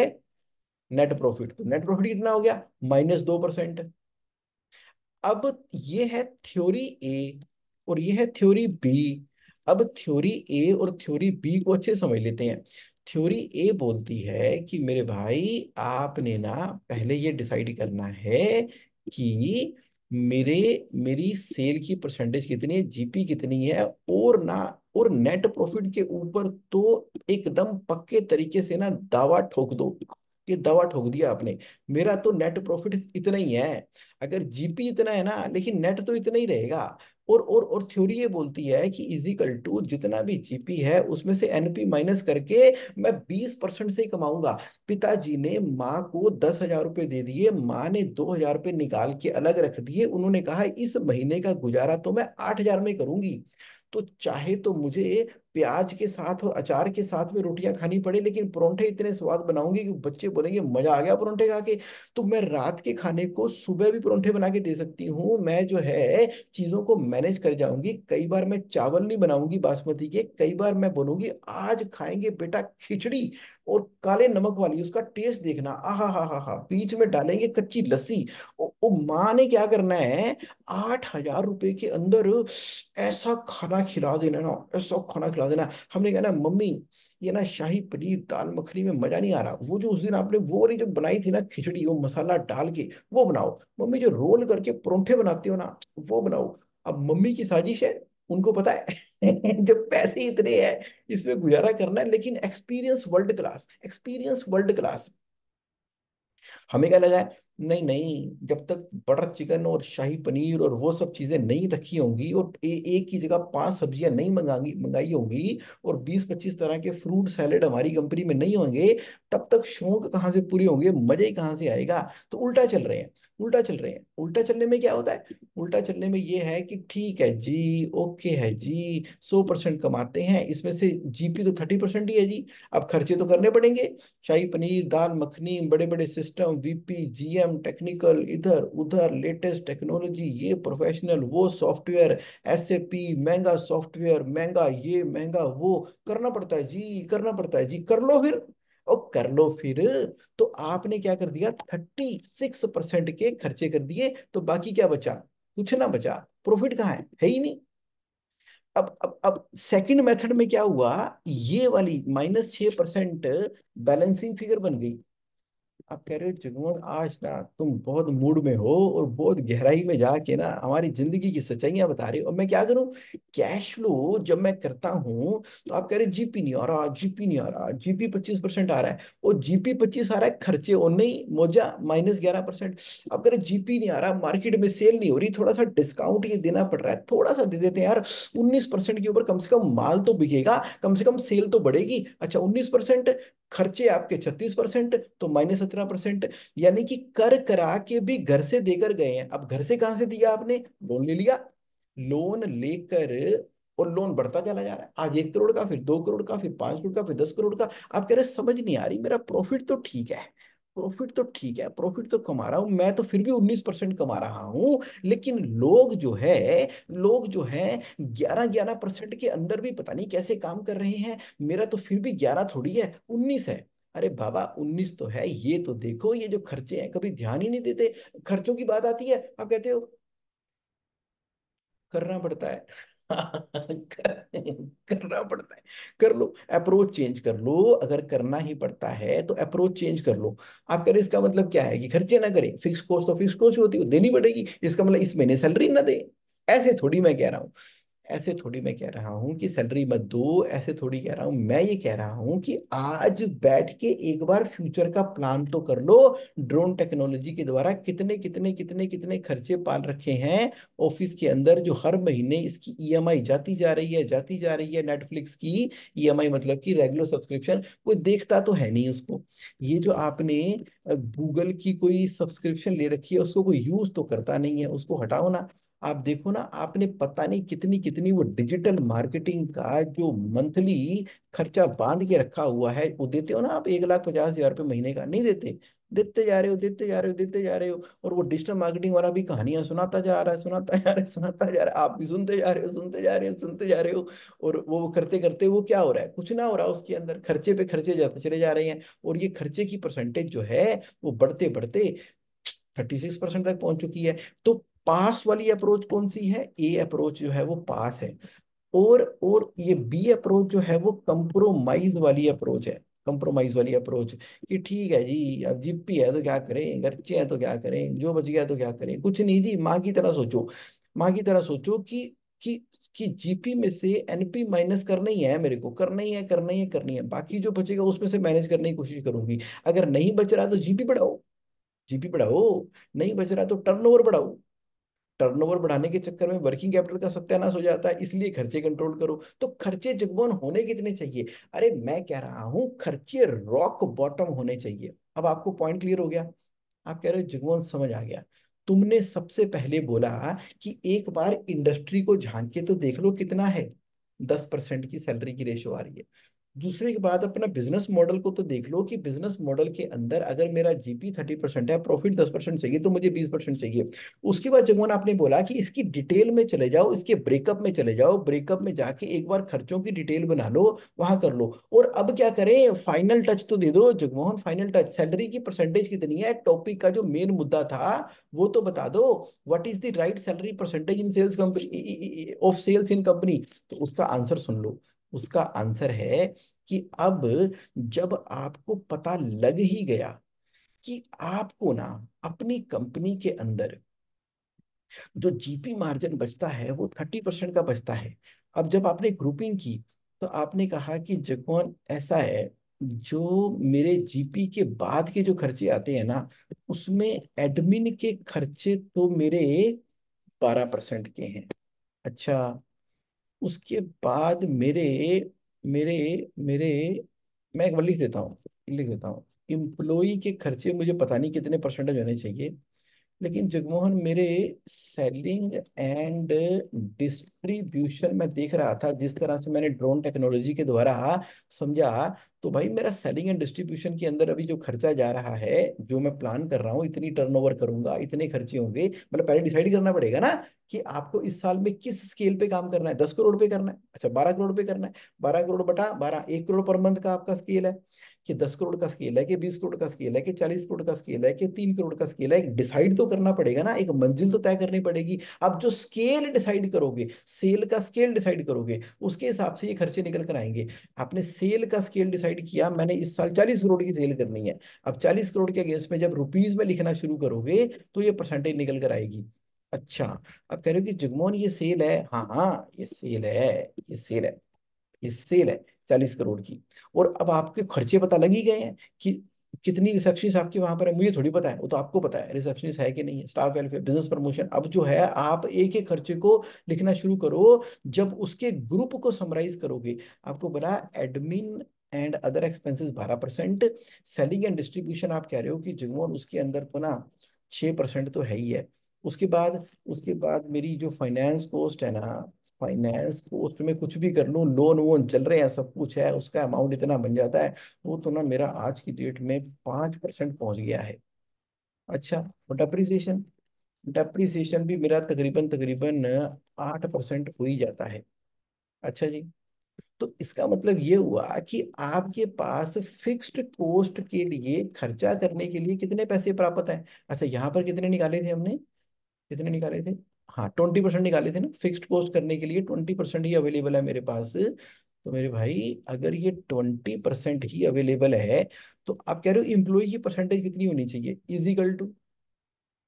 नेट प्रॉफिट तो नेट प्रॉफिट कितना हो गया माइनस दो परसेंट अब ये है थ्योरी ए और ये है थ्योरी बी अब थ्योरी ए और थ्योरी बी को अच्छे समझ लेते हैं थ्योरी ए बोलती है कि मेरे भाई आपने ना पहले ये डिसाइड करना है कि मेरे मेरी सेल की परसेंटेज कितनी है जीपी कितनी है और ना और नेट प्रॉफिट के ऊपर तो एकदम पक्के तरीके से ना दावा ठोक दो कि दवा ठोक दिया आपने मेरा तो नेट प्रॉफिट इतना ही है अगर जीपी इतना है ना लेकिन नेट तो इतना ही रहेगा और और और थ्योरी ये बोलती है कि इजिकल टू जितना भी जीपी है उसमें से एनपी माइनस करके मैं बीस परसेंट से ही कमाऊंगा पिताजी ने माँ को दस हजार रुपये दे दिए माँ ने दो हजार रुपये निकाल के अलग रख दिए उन्होंने कहा इस महीने का गुजारा तो मैं आठ हजार में करूंगी तो चाहे तो मुझे प्याज के साथ और अचार के साथ में रोटियां खानी पड़े लेकिन परोंठे इतने स्वाद बनाऊंगी कि बच्चे बोलेंगे मजा आ गया परोंठे खा के तो मैं रात के खाने को सुबह भी परोंठे बना के दे सकती हूँ मैं जो है चीज़ों को मैनेज कर जाऊंगी कई बार मैं चावल नहीं बनाऊंगी बासमती के कई बार मैं बोलूंगी आज खाएंगे बेटा खिचड़ी और काले नमक वाली उसका टेस्ट देखना आहा हा हा हा बीच में डालेंगे कच्ची लस्सी माँ ने क्या करना है आठ हजार रुपए के अंदर ऐसा खाना खिला देना ना ऐसा खाना खिला देना हमने कहा ना मम्मी ये ना शाही पनीर दाल मखनी में मजा नहीं आ रहा वो जो उस दिन आपने वो वाली जो बनाई थी ना खिचड़ी वो मसाला डाल के वो बनाओ मम्मी जो रोल करके परोंठे बनाती हो ना वो बनाओ अब मम्मी की साजिश है उनको पता है जो पैसे इतने हैं इसमें गुजारा करना है लेकिन experience world class experience world class हमें क्या लगा है नहीं नहीं जब तक बटर चिकन और शाही पनीर और वो सब चीज़ें नहीं रखी होंगी और ए, एक ही जगह पांच सब्जियां नहीं मंगाई मंगाई होंगी और बीस पच्चीस तरह के फ्रूट सैलेड हमारी कंपनी में नहीं होंगे तब तक शौक कहाँ से पूरे होंगे मज़े कहाँ से आएगा तो उल्टा चल रहे हैं उल्टा चल रहे हैं उल्टा चलने में क्या होता है उल्टा चलने में ये है कि ठीक है जी ओके है जी सौ परसेंट कमाते हैं इसमें से जीपी तो थर्टी परसेंट ही है जी अब खर्चे तो करने पड़ेंगे शाही पनीर दाल मखनी बड़े बड़े सिस्टम वीपी जीएम टेक्निकल इधर उधर लेटेस्ट टेक्नोलॉजी ये प्रोफेशनल वो सॉफ्टवेयर एस महंगा सॉफ्टवेयर महंगा ये महंगा वो करना पड़ता है जी करना पड़ता है जी कर लो फिर और कर लो फिर तो आपने क्या कर दिया थर्टी सिक्स परसेंट के खर्चे कर दिए तो बाकी क्या बचा कुछ ना बचा प्रॉफिट कहाँ है है ही नहीं अब अब अब सेकंड मेथड में क्या हुआ ये वाली माइनस छह परसेंट बैलेंसिंग फिगर बन गई आप कह रहे हो जगमोहन आज ना तुम बहुत मूड में हो और बहुत गहराई में जाके ना हमारी जिंदगी की सच्चाइयां बता रहे हो और मैं क्या करूं कैश फ्लो जब मैं करता हूं तो आप कह रहे हो जीपी नहीं आ रहा जीपी नहीं आ रहा जीपी पच्चीस परसेंट आ रहा है और जीपी पच्चीस आ रहा है खर्चे और नहीं मोजा माइनस ग्यारह परसेंट आप कह रहे जीपी नहीं आ रहा मार्केट में सेल नहीं हो रही थोड़ा सा डिस्काउंट ये देना पड़ रहा है थोड़ा सा दे देते हैं यार उन्नीस परसेंट के ऊपर कम से कम माल तो बिकेगा कम से कम सेल तो बढ़ेगी अच्छा उन्नीस परसेंट खर्चे आपके छत्तीस परसेंट तो माइनस सत्रह इतना परसेंट यानी कि कर करा के भी घर से देकर गए हैं अब घर से कहां से दिया आपने लोन ले लिया लोन लेकर और लोन बढ़ता चला जा रहा है आज एक करोड़ का फिर दो करोड़ का फिर पांच करोड़ का फिर दस करोड़ का आप कह रहे समझ नहीं आ रही मेरा प्रॉफिट तो ठीक है प्रॉफिट तो ठीक है प्रॉफिट तो कमा रहा हूं मैं तो फिर भी 19 परसेंट कमा रहा हूं लेकिन लोग जो है लोग जो है 11 11 परसेंट के अंदर भी पता नहीं कैसे काम कर रहे हैं मेरा तो फिर भी 11 थोड़ी है 19 है अरे बाबा उन्नीस तो है ये तो देखो ये जो खर्चे हैं कभी ध्यान ही नहीं देते खर्चों की बात आती है आप कहते हो करना पड़ता है करना पड़ता है कर लो अप्रोच चेंज कर लो अगर करना ही पड़ता है तो अप्रोच चेंज कर लो आप कह रहे इसका मतलब क्या है कि खर्चे ना करें फिक्स कोर्स तो फिक्स कोर्स होती है देनी पड़ेगी इसका मतलब इस महीने सैलरी ना दे ऐसे थोड़ी मैं कह रहा हूँ ऐसे थोड़ी मैं कह रहा हूँ कि सैलरी मत दो ऐसे थोड़ी कह रहा हूँ मैं ये कह रहा हूँ कि आज बैठ के एक बार फ्यूचर का प्लान तो कर लो ड्रोन टेक्नोलॉजी के द्वारा कितने कितने कितने कितने खर्चे पाल रखे हैं ऑफिस के अंदर जो हर महीने इसकी ईएमआई जाती जा रही है जाती जा रही है नेटफ्लिक्स की ई मतलब की रेगुलर सब्सक्रिप्शन कोई देखता तो है नहीं उसको ये जो आपने गूगल की कोई सब्सक्रिप्शन ले रखी है उसको कोई यूज तो करता नहीं है उसको हटाओ ना आप देखो ना आपने पता नहीं कितनी कितनी वो डिजिटल मार्केटिंग का जो मंथली खर्चा बांध के रखा हुआ है वो देते हो ना आप एक लाख पचास हजार रुपये महीने का नहीं देते देते जा रहे हो देते जा रहे हो देते जा रहे हो और वो डिजिटल मार्केटिंग वाला भी कहानियां सुनाता जा रहा है सुनाता जा रहा है सुनाता जा रहा है आप भी सुनते जा रहे हो सुनते जा रहे हो सुनते जा रहे हो और वो करते करते वो क्या हो रहा है कुछ ना हो रहा है उसके अंदर खर्चे पे खर्चे जाते चले जा रहे हैं और ये खर्चे की परसेंटेज जो है वो बढ़ते बढ़ते थर्टी सिक्स परसेंट तक पहुंच चुकी है तो पास वाली अप्रोच कौन सी है ए अप्रोच जो है वो पास है और और ये बी अप्रोच जो है वो कंप्रोमाइज वाली अप्रोच है कंप्रोमाइज वाली अप्रोच कि ठीक है जी अब जिप्पी है तो क्या करें गर्चे हैं तो क्या करें जो बच गया तो क्या करें कुछ नहीं जी माँ की तरह सोचो माँ की तरह सोचो कि कि कि जीपी में से एनपी माइनस करना ही है मेरे को करना ही है करना ही है करनी है बाकी जो बचेगा उसमें से मैनेज करने की कोशिश करूंगी अगर नहीं बच रहा तो जीपी बढ़ाओ जीपी बढ़ाओ नहीं बच रहा तो टर्नओवर बढ़ाओ टर्नओवर बढ़ाने के चक्कर में वर्किंग कैपिटल का सत्यानाश हो जाता है इसलिए खर्चे कंट्रोल करो तो खर्चे जगबोन होने कितने चाहिए अरे मैं कह रहा हूं खर्चे रॉक बॉटम होने चाहिए अब आपको पॉइंट क्लियर हो गया आप कह रहे हो जगबोन समझ आ गया तुमने सबसे पहले बोला कि एक बार इंडस्ट्री को झांक के तो देख लो कितना है दस परसेंट की सैलरी की रेशो आ रही है दूसरे के बाद अपना बिजनेस मॉडल को तो देख लो कि बिजनेस मॉडल के अंदर अगर मेरा जीपी थर्टी परसेंट है प्रॉफिट दस परसेंट चाहिए तो मुझे बीस परसेंट चाहिए उसके बाद जगवान आपने बोला कि इसकी डिटेल में चले जाओ इसके ब्रेकअप में चले जाओ ब्रेकअप में जाके एक बार खर्चों की डिटेल बना लो वहां कर लो और अब क्या करें फाइनल टच तो दे दो जगमोहन फाइनल टच सैलरी की परसेंटेज कितनी है टॉपिक का जो मेन मुद्दा था वो तो बता दो what is the right salary percentage in sales company of sales in company तो उसका आंसर सुन लो उसका आंसर है कि अब जब आपको पता लग ही गया कि आपको ना अपनी कंपनी के अंदर जो जीपी मार्जिन बचता है वो थर्टी परसेंट का बचता है अब जब आपने ग्रुपिंग की तो आपने कहा कि जगमोहन ऐसा है जो मेरे जीपी के बाद के जो खर्चे आते हैं ना उसमें एडमिन के खर्चे तो मेरे बारह परसेंट के हैं अच्छा उसके बाद मेरे मेरे मेरे मैं एक बार लिख देता हूँ लिख देता हूँ इम्प्लॉई के खर्चे मुझे पता नहीं कितने परसेंटेज होने चाहिए लेकिन जगमोहन मेरे सेलिंग एंड डिस्ट्रीब्यूशन में देख रहा था जिस तरह से मैंने ड्रोन टेक्नोलॉजी के द्वारा समझा तो भाई मेरा सेलिंग एंड डिस्ट्रीब्यूशन के अंदर अभी जो खर्चा जा रहा है जो मैं प्लान कर रहा हूँ इतनी टर्नओवर करूंगा इतने खर्चे होंगे मतलब पहले डिसाइड करना पड़ेगा ना कि आपको इस साल में किस स्केल पे काम करना है दस करोड़ पे करना है अच्छा बारह करोड़ पे करना है बारह करोड़ बटा बारह एक करोड़ पर मंथ का आपका स्केल है कि दस करोड़ का स्केल है कि बीस करोड़ का स्केल है कि चालीस करोड़ का स्केल है कि तीन करोड़ का स्केल है डिसाइड तो करना पड़ेगा ना एक मंजिल तो तय करनी पड़ेगी अब जो स्केल डिसाइड करोगे सेल का स्केल डिसाइड करोगे उसके हिसाब से ये खर्चे निकल कर आएंगे आपने सेल का स्केल डिसाइड किया मैंने इस साल चालीस करोड़ की सेल करनी है अब चालीस करोड़ के अगेंस्ट में जब रुपीज में लिखना शुरू करोगे तो ये परसेंटेज निकल कर आएगी अच्छा अब कह रहे हो कि जुगमोहन ये सेल है हाँ हाँ ये सेल है ये सेल है ये सेल है चालीस करोड़ की और अब आपके खर्चे पता लग ही गए हैं कि कितनी रिसेप्शनिस्ट आपके वहां पर है मुझे थोड़ी पता है वो तो आपको पता है रिसेप्शनिस्ट है कि नहीं है स्टाफ वेलफेयर बिजनेस प्रमोशन अब जो है आप एक एक खर्चे को लिखना शुरू करो जब उसके ग्रुप को समराइज करोगे आपको बना एडमिन एंड अदर एक्सपेंसेस बारह परसेंट सेलिंग एंड डिस्ट्रीब्यूशन आप कह रहे हो कि जिमोन उसके अंदर पुनः छः परसेंट तो है ही है उसके बाद उसके बाद मेरी जो फाइनेंस कॉस्ट है ना फाइनेंस तो उसमें कुछ भी कर लूँ लोन वोन चल रहे हैं सब कुछ है उसका अमाउंट इतना बन जाता है वो तो ना मेरा आज की डेट में पाँच परसेंट पहुँच गया है अच्छा और डेप्रिसिएशन डेप्रिसिएशन भी मेरा तकरीबन तकरीबन आठ परसेंट हो ही जाता है अच्छा जी तो इसका मतलब ये हुआ कि आपके पास फिक्स्ड कोस्ट के लिए खर्चा करने के लिए कितने पैसे प्राप्त हैं अच्छा यहाँ पर कितने निकाले थे हमने कितने निकाले थे हाँ ट्वेंटी परसेंट निकाले थे ना फिक्स्ड कॉस्ट करने के लिए ट्वेंटी परसेंट ही अवेलेबल है मेरे पास तो मेरे भाई अगर ये ट्वेंटी परसेंट ही अवेलेबल है तो आप कह रहे हो इम्प्लॉय की परसेंटेज कितनी होनी चाहिए equal to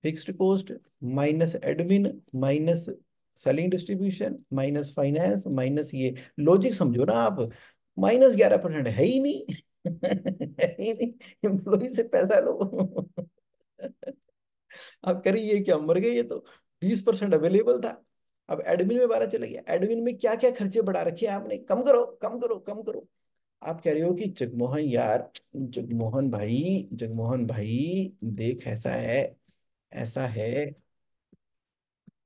fixed cost minus admin minus selling distribution minus finance minus ये लॉजिक समझो ना आप माइनस ग्यारह परसेंट है ही नहीं इम्प्लॉय से पैसा लो आप करिए ये क्या मर गए ये तो बीस परसेंट अवेलेबल था अब एडमिन में बारह चले गया एडमिन में क्या क्या खर्चे बढ़ा रखे आपने कम करो कम करो कम करो आप कह रहे हो कि जगमोहन यार जगमोहन भाई जगमोहन भाई देख ऐसा है ऐसा है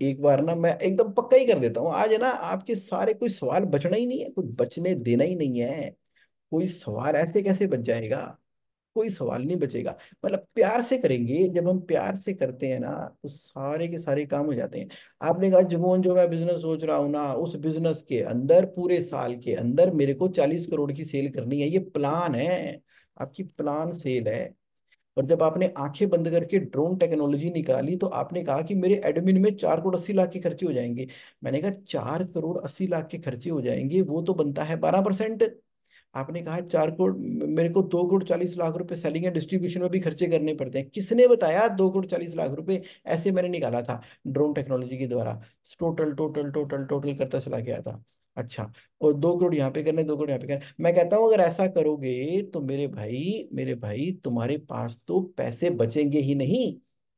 एक बार ना मैं एकदम पक्का ही कर देता हूँ आज है ना आपके सारे कोई सवाल बचना ही नहीं है कोई बचने देना ही नहीं है कोई सवाल ऐसे कैसे बच जाएगा कोई सवाल नहीं बचेगा मतलब प्यार से करेंगे जब हम प्यार से करते हैं ना तो सारे के सारे काम हो जाते हैं आपने कहा जगोन जो मैं बिजनेस सोच रहा हूँ ना उस बिजनेस के अंदर पूरे साल के अंदर मेरे को चालीस करोड़ की सेल करनी है ये प्लान है आपकी प्लान सेल है और जब आपने आंखें बंद करके ड्रोन टेक्नोलॉजी निकाली तो आपने कहा कि मेरे एडमिन में चार करोड़ अस्सी लाख के खर्चे हो जाएंगे मैंने कहा चार करोड़ अस्सी लाख के खर्चे हो जाएंगे वो तो बनता है बारह परसेंट आपने कहा चार करोड़ मेरे को दो करोड़ चालीस लाख रुपए सेलिंग एंड डिस्ट्रीब्यूशन में भी खर्चे करने पड़ते हैं किसने बताया दो करोड़ चालीस लाख रुपए ऐसे मैंने निकाला था ड्रोन टेक्नोलॉजी के द्वारा टोटल टोटल टोटल टोटल करता चला गया था अच्छा और दो करोड़ यहाँ पे करने दो करोड़ यहाँ पे करने मैं कहता हूँ अगर ऐसा करोगे तो मेरे भाई मेरे भाई तुम्हारे पास तो पैसे बचेंगे ही नहीं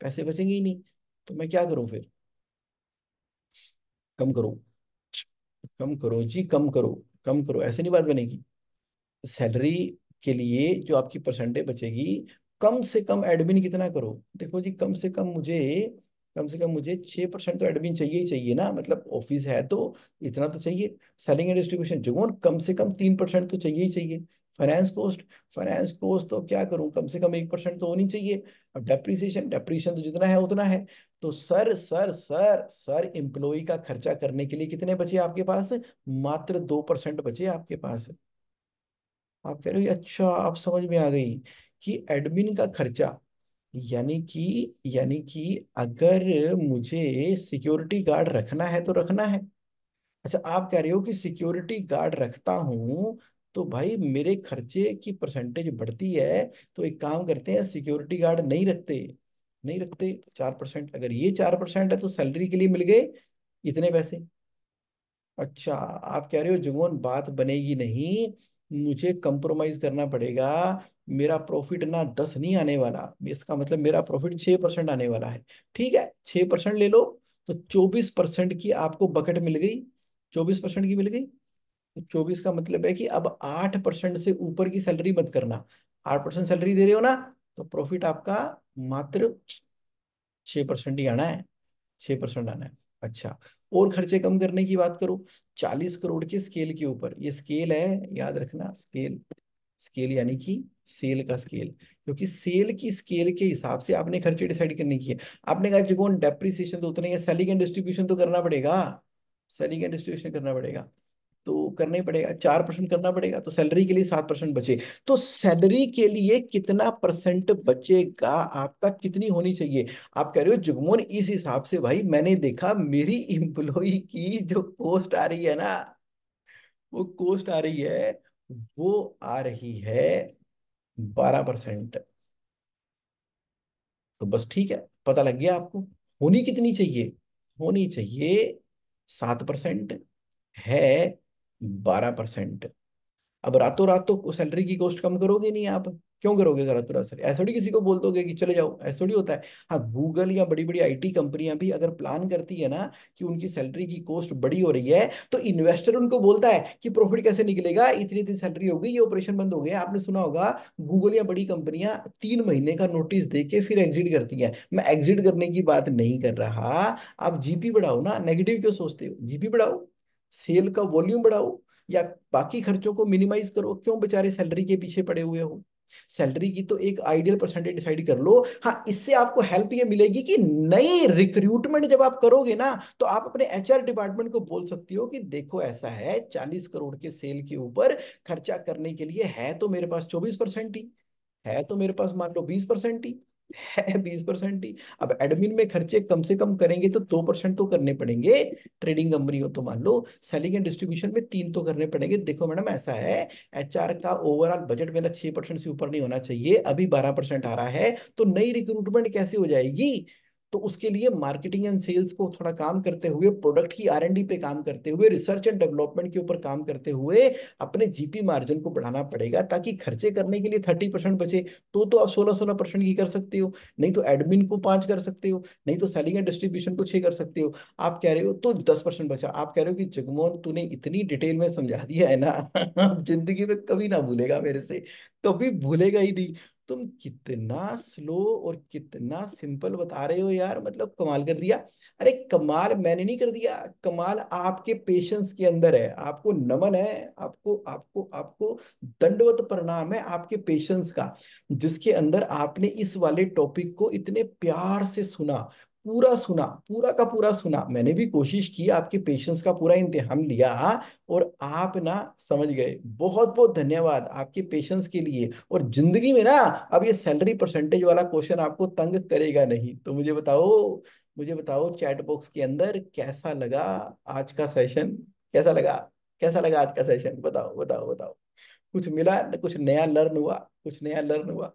पैसे बचेंगे ही नहीं तो मैं क्या करूँ फिर कम करो कम करो जी कम करो कम करो ऐसे नहीं बात बनेगी सैलरी के लिए जो आपकी परसेंटेज बचेगी कम से कम एडमिन कितना करो देखो जी कम से कम मुझे कम से कम मुझे छः परसेंट तो एडमिन चाहिए ही चाहिए ना मतलब ऑफिस है तो इतना तो चाहिए सेलिंग एंड डिस्ट्रीब्यूशन जो कम से कम तीन परसेंट तो चाहिए ही चाहिए फाइनेंस कोस्ट फाइनेंस कोस्ट तो क्या करूं कम से कम एक परसेंट तो होनी चाहिए अब डेप्रीसिएशन डेप्रीसिएशन तो जितना है उतना है तो sir sir sir sir employee का खर्चा करने के लिए कितने बचे आपके पास मात्र दो परसेंट बचे आपके पास आप कह रहे हो अच्छा आप समझ में आ गई कि एडमिन का खर्चा यानी कि यानी कि अगर मुझे सिक्योरिटी गार्ड रखना है तो रखना है अच्छा आप कह रहे हो कि सिक्योरिटी गार्ड रखता हूं तो भाई मेरे खर्चे की परसेंटेज बढ़ती है तो एक काम करते हैं सिक्योरिटी गार्ड नहीं रखते नहीं रखते चार परसेंट अगर ये चार परसेंट है तो सैलरी के लिए मिल गए इतने पैसे अच्छा आप कह रहे हो जुगोन बात बनेगी नहीं मुझे कंप्रोमाइज करना पड़ेगा मेरा प्रॉफिट ना दस नहीं आने वाला इसका मतलब मेरा प्रॉफिट छह परसेंट आने वाला है ठीक है छह परसेंट ले लो तो चौबीस परसेंट की आपको बकेट मिल गई चौबीस परसेंट की मिल गई तो चौबीस का मतलब है कि अब आठ परसेंट से ऊपर की सैलरी मत करना आठ परसेंट सैलरी दे रहे हो ना तो प्रॉफिट आपका मात्र छः परसेंट ही आना है छह परसेंट आना है अच्छा और खर्चे कम करने की बात करो चालीस करोड़ के स्केल के ऊपर ये स्केल है याद रखना स्केल स्केल यानी कि सेल का स्केल क्योंकि सेल की स्केल के हिसाब से आपने खर्चे डिसाइड करने की है आपने कहा जो डेप्रिसिएशन तो उतने सेलिंग एंड डिस्ट्रीब्यूशन तो करना पड़ेगा सेलिंग एंड डिस्ट्रीब्यूशन करना पड़ेगा करना ही पड़ेगा चार परसेंट करना पड़ेगा तो सैलरी के लिए सात परसेंट बचे तो सैलरी के लिए कितना परसेंट बचेगा आपका कितनी होनी चाहिए आप कह रहे हो जुगमोन इस हिसाब से भाई मैंने देखा मेरी एम्प्लॉई की जो कोस्ट आ रही है ना वो कोस्ट आ रही है वो आ रही है बारह परसेंट तो बस ठीक है पता लग गया आपको होनी कितनी चाहिए होनी चाहिए सात परसेंट है बारह परसेंट अब रातों रात तो सैलरी की कॉस्ट कम करोगे नहीं आप क्यों करोगे जरा तुरा सर ऐसा थोड़ी किसी को बोल दोगे कि चले जाओ ऐसा थोड़ी होता है हाँ गूगल या बड़ी बड़ी आईटी कंपनियां भी अगर प्लान करती है ना कि उनकी सैलरी की कॉस्ट बड़ी हो रही है तो इन्वेस्टर उनको बोलता है कि प्रॉफिट कैसे निकलेगा इतनी इतनी सैलरी होगी ये ऑपरेशन बंद हो गया आपने सुना होगा गूगल या बड़ी कंपनियां तीन महीने का नोटिस दे के फिर एग्जिट करती है मैं एग्जिट करने की बात नहीं कर रहा आप जीपी बढ़ाओ ना नेगेटिव क्यों सोचते हो जीपी बढ़ाओ सेल का वॉल्यूम बढ़ाओ या बाकी खर्चों को मिनिमाइज करो क्यों बेचारे सैलरी के पीछे पड़े हुए हो सैलरी की तो एक आइडियल परसेंटेज डिसाइड कर लो हाँ इससे आपको हेल्प ये मिलेगी कि नई रिक्रूटमेंट जब आप करोगे ना तो आप अपने एचआर डिपार्टमेंट को बोल सकती हो कि देखो ऐसा है चालीस करोड़ के सेल के ऊपर खर्चा करने के लिए है तो मेरे पास चौबीस परसेंट ही है तो मेरे पास मान लो बीस परसेंट ही बीस परसेंट ही अब एडमिन में खर्चे कम से कम करेंगे तो दो परसेंट तो करने पड़ेंगे ट्रेडिंग कंपनी हो तो मान लो सेलिंग एंड डिस्ट्रीब्यूशन में तीन तो करने पड़ेंगे देखो मैडम ऐसा है एचआर का ओवरऑल बजट मेरा छह परसेंट से ऊपर नहीं होना चाहिए अभी बारह परसेंट आ रहा है तो नई रिक्रूटमेंट कैसे हो जाएगी तो उसके लिए मार्केटिंग एंड सेल्स को थोड़ा काम करते हुए प्रोडक्ट की आर पे काम करते हुए रिसर्च एंड डेवलपमेंट के ऊपर काम करते हुए अपने जीपी मार्जिन को बढ़ाना पड़ेगा ताकि खर्चे करने के लिए थर्टी परसेंट बचे तो तो आप सोलह सोलह परसेंट की कर सकते हो नहीं तो एडमिन को पांच कर सकते हो नहीं तो सेलिंग एंड डिस्ट्रीब्यूशन को छह कर सकते हो आप कह रहे हो तो दस परसेंट बचा आप कह रहे हो कि जगमोहन तूने इतनी डिटेल में समझा दिया है ना जिंदगी में कभी ना भूलेगा मेरे से कभी भूलेगा ही नहीं तुम कितना स्लो और कितना सिंपल बता रहे हो यार मतलब कमाल कर दिया अरे कमाल मैंने नहीं कर दिया कमाल आपके पेशेंस के अंदर है आपको नमन है आपको आपको आपको दंडवत प्रणाम है आपके पेशेंस का जिसके अंदर आपने इस वाले टॉपिक को इतने प्यार से सुना पूरा सुना पूरा का पूरा सुना मैंने भी कोशिश की आपके पेशेंस का पूरा इम्तिहान लिया और आप ना समझ गए बहुत बहुत धन्यवाद आपके पेशेंस के लिए और जिंदगी में ना अब ये सैलरी परसेंटेज वाला क्वेश्चन आपको तंग करेगा नहीं तो मुझे बताओ मुझे बताओ चैट बॉक्स के अंदर कैसा लगा आज का सेशन कैसा लगा कैसा लगा आज का सेशन बताओ बताओ बताओ कुछ मिला कुछ नया लर्न हुआ कुछ नया लर्न हुआ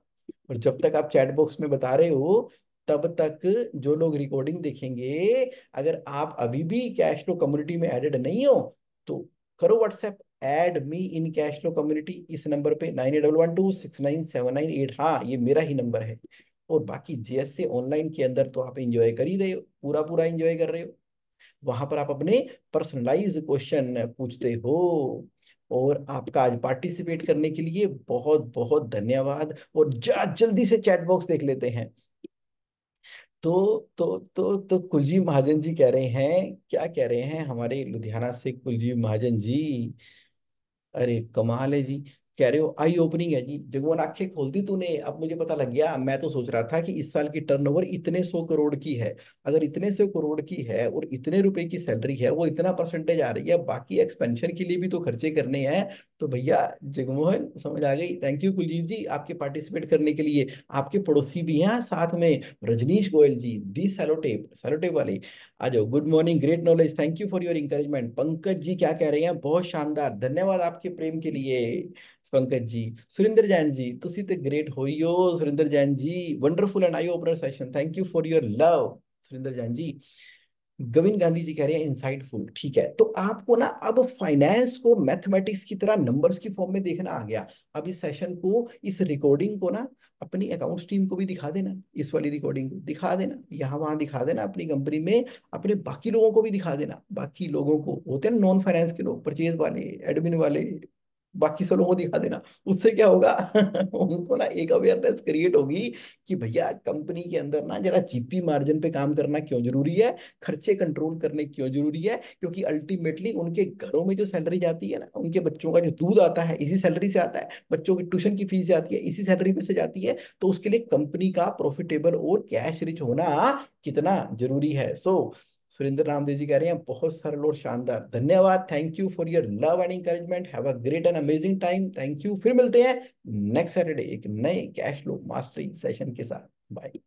और जब तक आप चैट बॉक्स में बता रहे हो तब तक जो लोग रिकॉर्डिंग देखेंगे अगर आप अभी भी कैश लो कम्युनिटी में एडेड नहीं हो तो करो WhatsApp add me in cash flow community इस नंबर पे nine eight double one two six nine seven nine eight हाँ ये मेरा ही नंबर है और बाकी जेएससी ऑनलाइन के अंदर तो आप इंजॉय कर ही रहे हो पूरा पूरा इंजॉय कर रहे हो वहां पर आप अपने पर्सनलाइज क्वेश्चन पूछते हो और आपका आज पार्टिसिपेट करने के लिए बहुत बहुत धन्यवाद और जल्दी से चैट बॉक्स देख लेते हैं तो तो तो तो कुलजी महाजन जी कह रहे हैं क्या कह रहे हैं हमारे लुधियाना से कुलजी महाजन जी अरे कमाल है जी कह रहे हो आई ओपनिंग है जी जगमोहन आंखें खोल दी तूने अब मुझे पता लग गया मैं तो सोच रहा था कि इस साल की टर्नओवर इतने सौ करोड़ की है अगर इतने सौ करोड़ की है और इतने रुपए की सैलरी है वो इतना परसेंटेज आ रही है बाकी एक्सपेंशन के लिए भी तो खर्चे करने हैं तो भैया जगमोहन समझ आ गई थैंक यू कुलदीप जी आपके पार्टिसिपेट करने के लिए आपके पड़ोसी भी हैं साथ में रजनीश गोयल जी दी सेलोटेप सेलोटेप वाले आ जाओ good morning great knowledge thank you for your encouragement Pankaj ji क्या कह रहे हैं बहुत शानदार धन्यवाद आपके प्रेम के लिए पंकज जी सुरेंद्र जैन जी ਤੁਸੀਂ ਤੇ great ਹੋਈਓ Surinder Jain ji wonderful and eye opener session thank you for your love Surendra Jain ji Govind Gandhi ji कह रहे हैं इनसाइटफुल ठीक है तो आपको ना अब फाइनेंस को मैथमेटिक्स की तरह नंबर्स की फॉर्म में देखना आ गया अब इस सेशन को इस रिकॉर्डिंग को ना अपनी अकाउंट्स टीम को भी दिखा देना इस वाली रिकॉर्डिंग को दिखा देना यहाँ वहां दिखा देना अपनी कंपनी में अपने बाकी लोगों को भी दिखा देना बाकी लोगों को होते हैं नॉन फाइनेंस के लोग परचेज वाले एडमिन वाले बाकी सब लोगों को दिखा देना उससे क्या होगा उनको ना एक अवेयरनेस क्रिएट होगी कि भैया कंपनी के अंदर ना जरा जीपी मार्जिन पे काम करना क्यों जरूरी है खर्चे कंट्रोल करने क्यों जरूरी है क्योंकि अल्टीमेटली उनके घरों में जो सैलरी जाती है ना उनके बच्चों का जो दूध आता है इसी सैलरी से आता है बच्चों की ट्यूशन की फीस जाती है इसी सैलरी में से जाती है तो उसके लिए कंपनी का प्रॉफिटेबल और कैश रिच होना कितना जरूरी है सो so, सुरेंद्र रामदेव जी कह रहे हैं बहुत सारे लोग शानदार धन्यवाद thank you for your love and encouragement have a great and amazing time thank you फिर मिलते हैं नेक्स्ट सैटरडे एक नए कैश लो मास्टरिंग सेशन के साथ बाय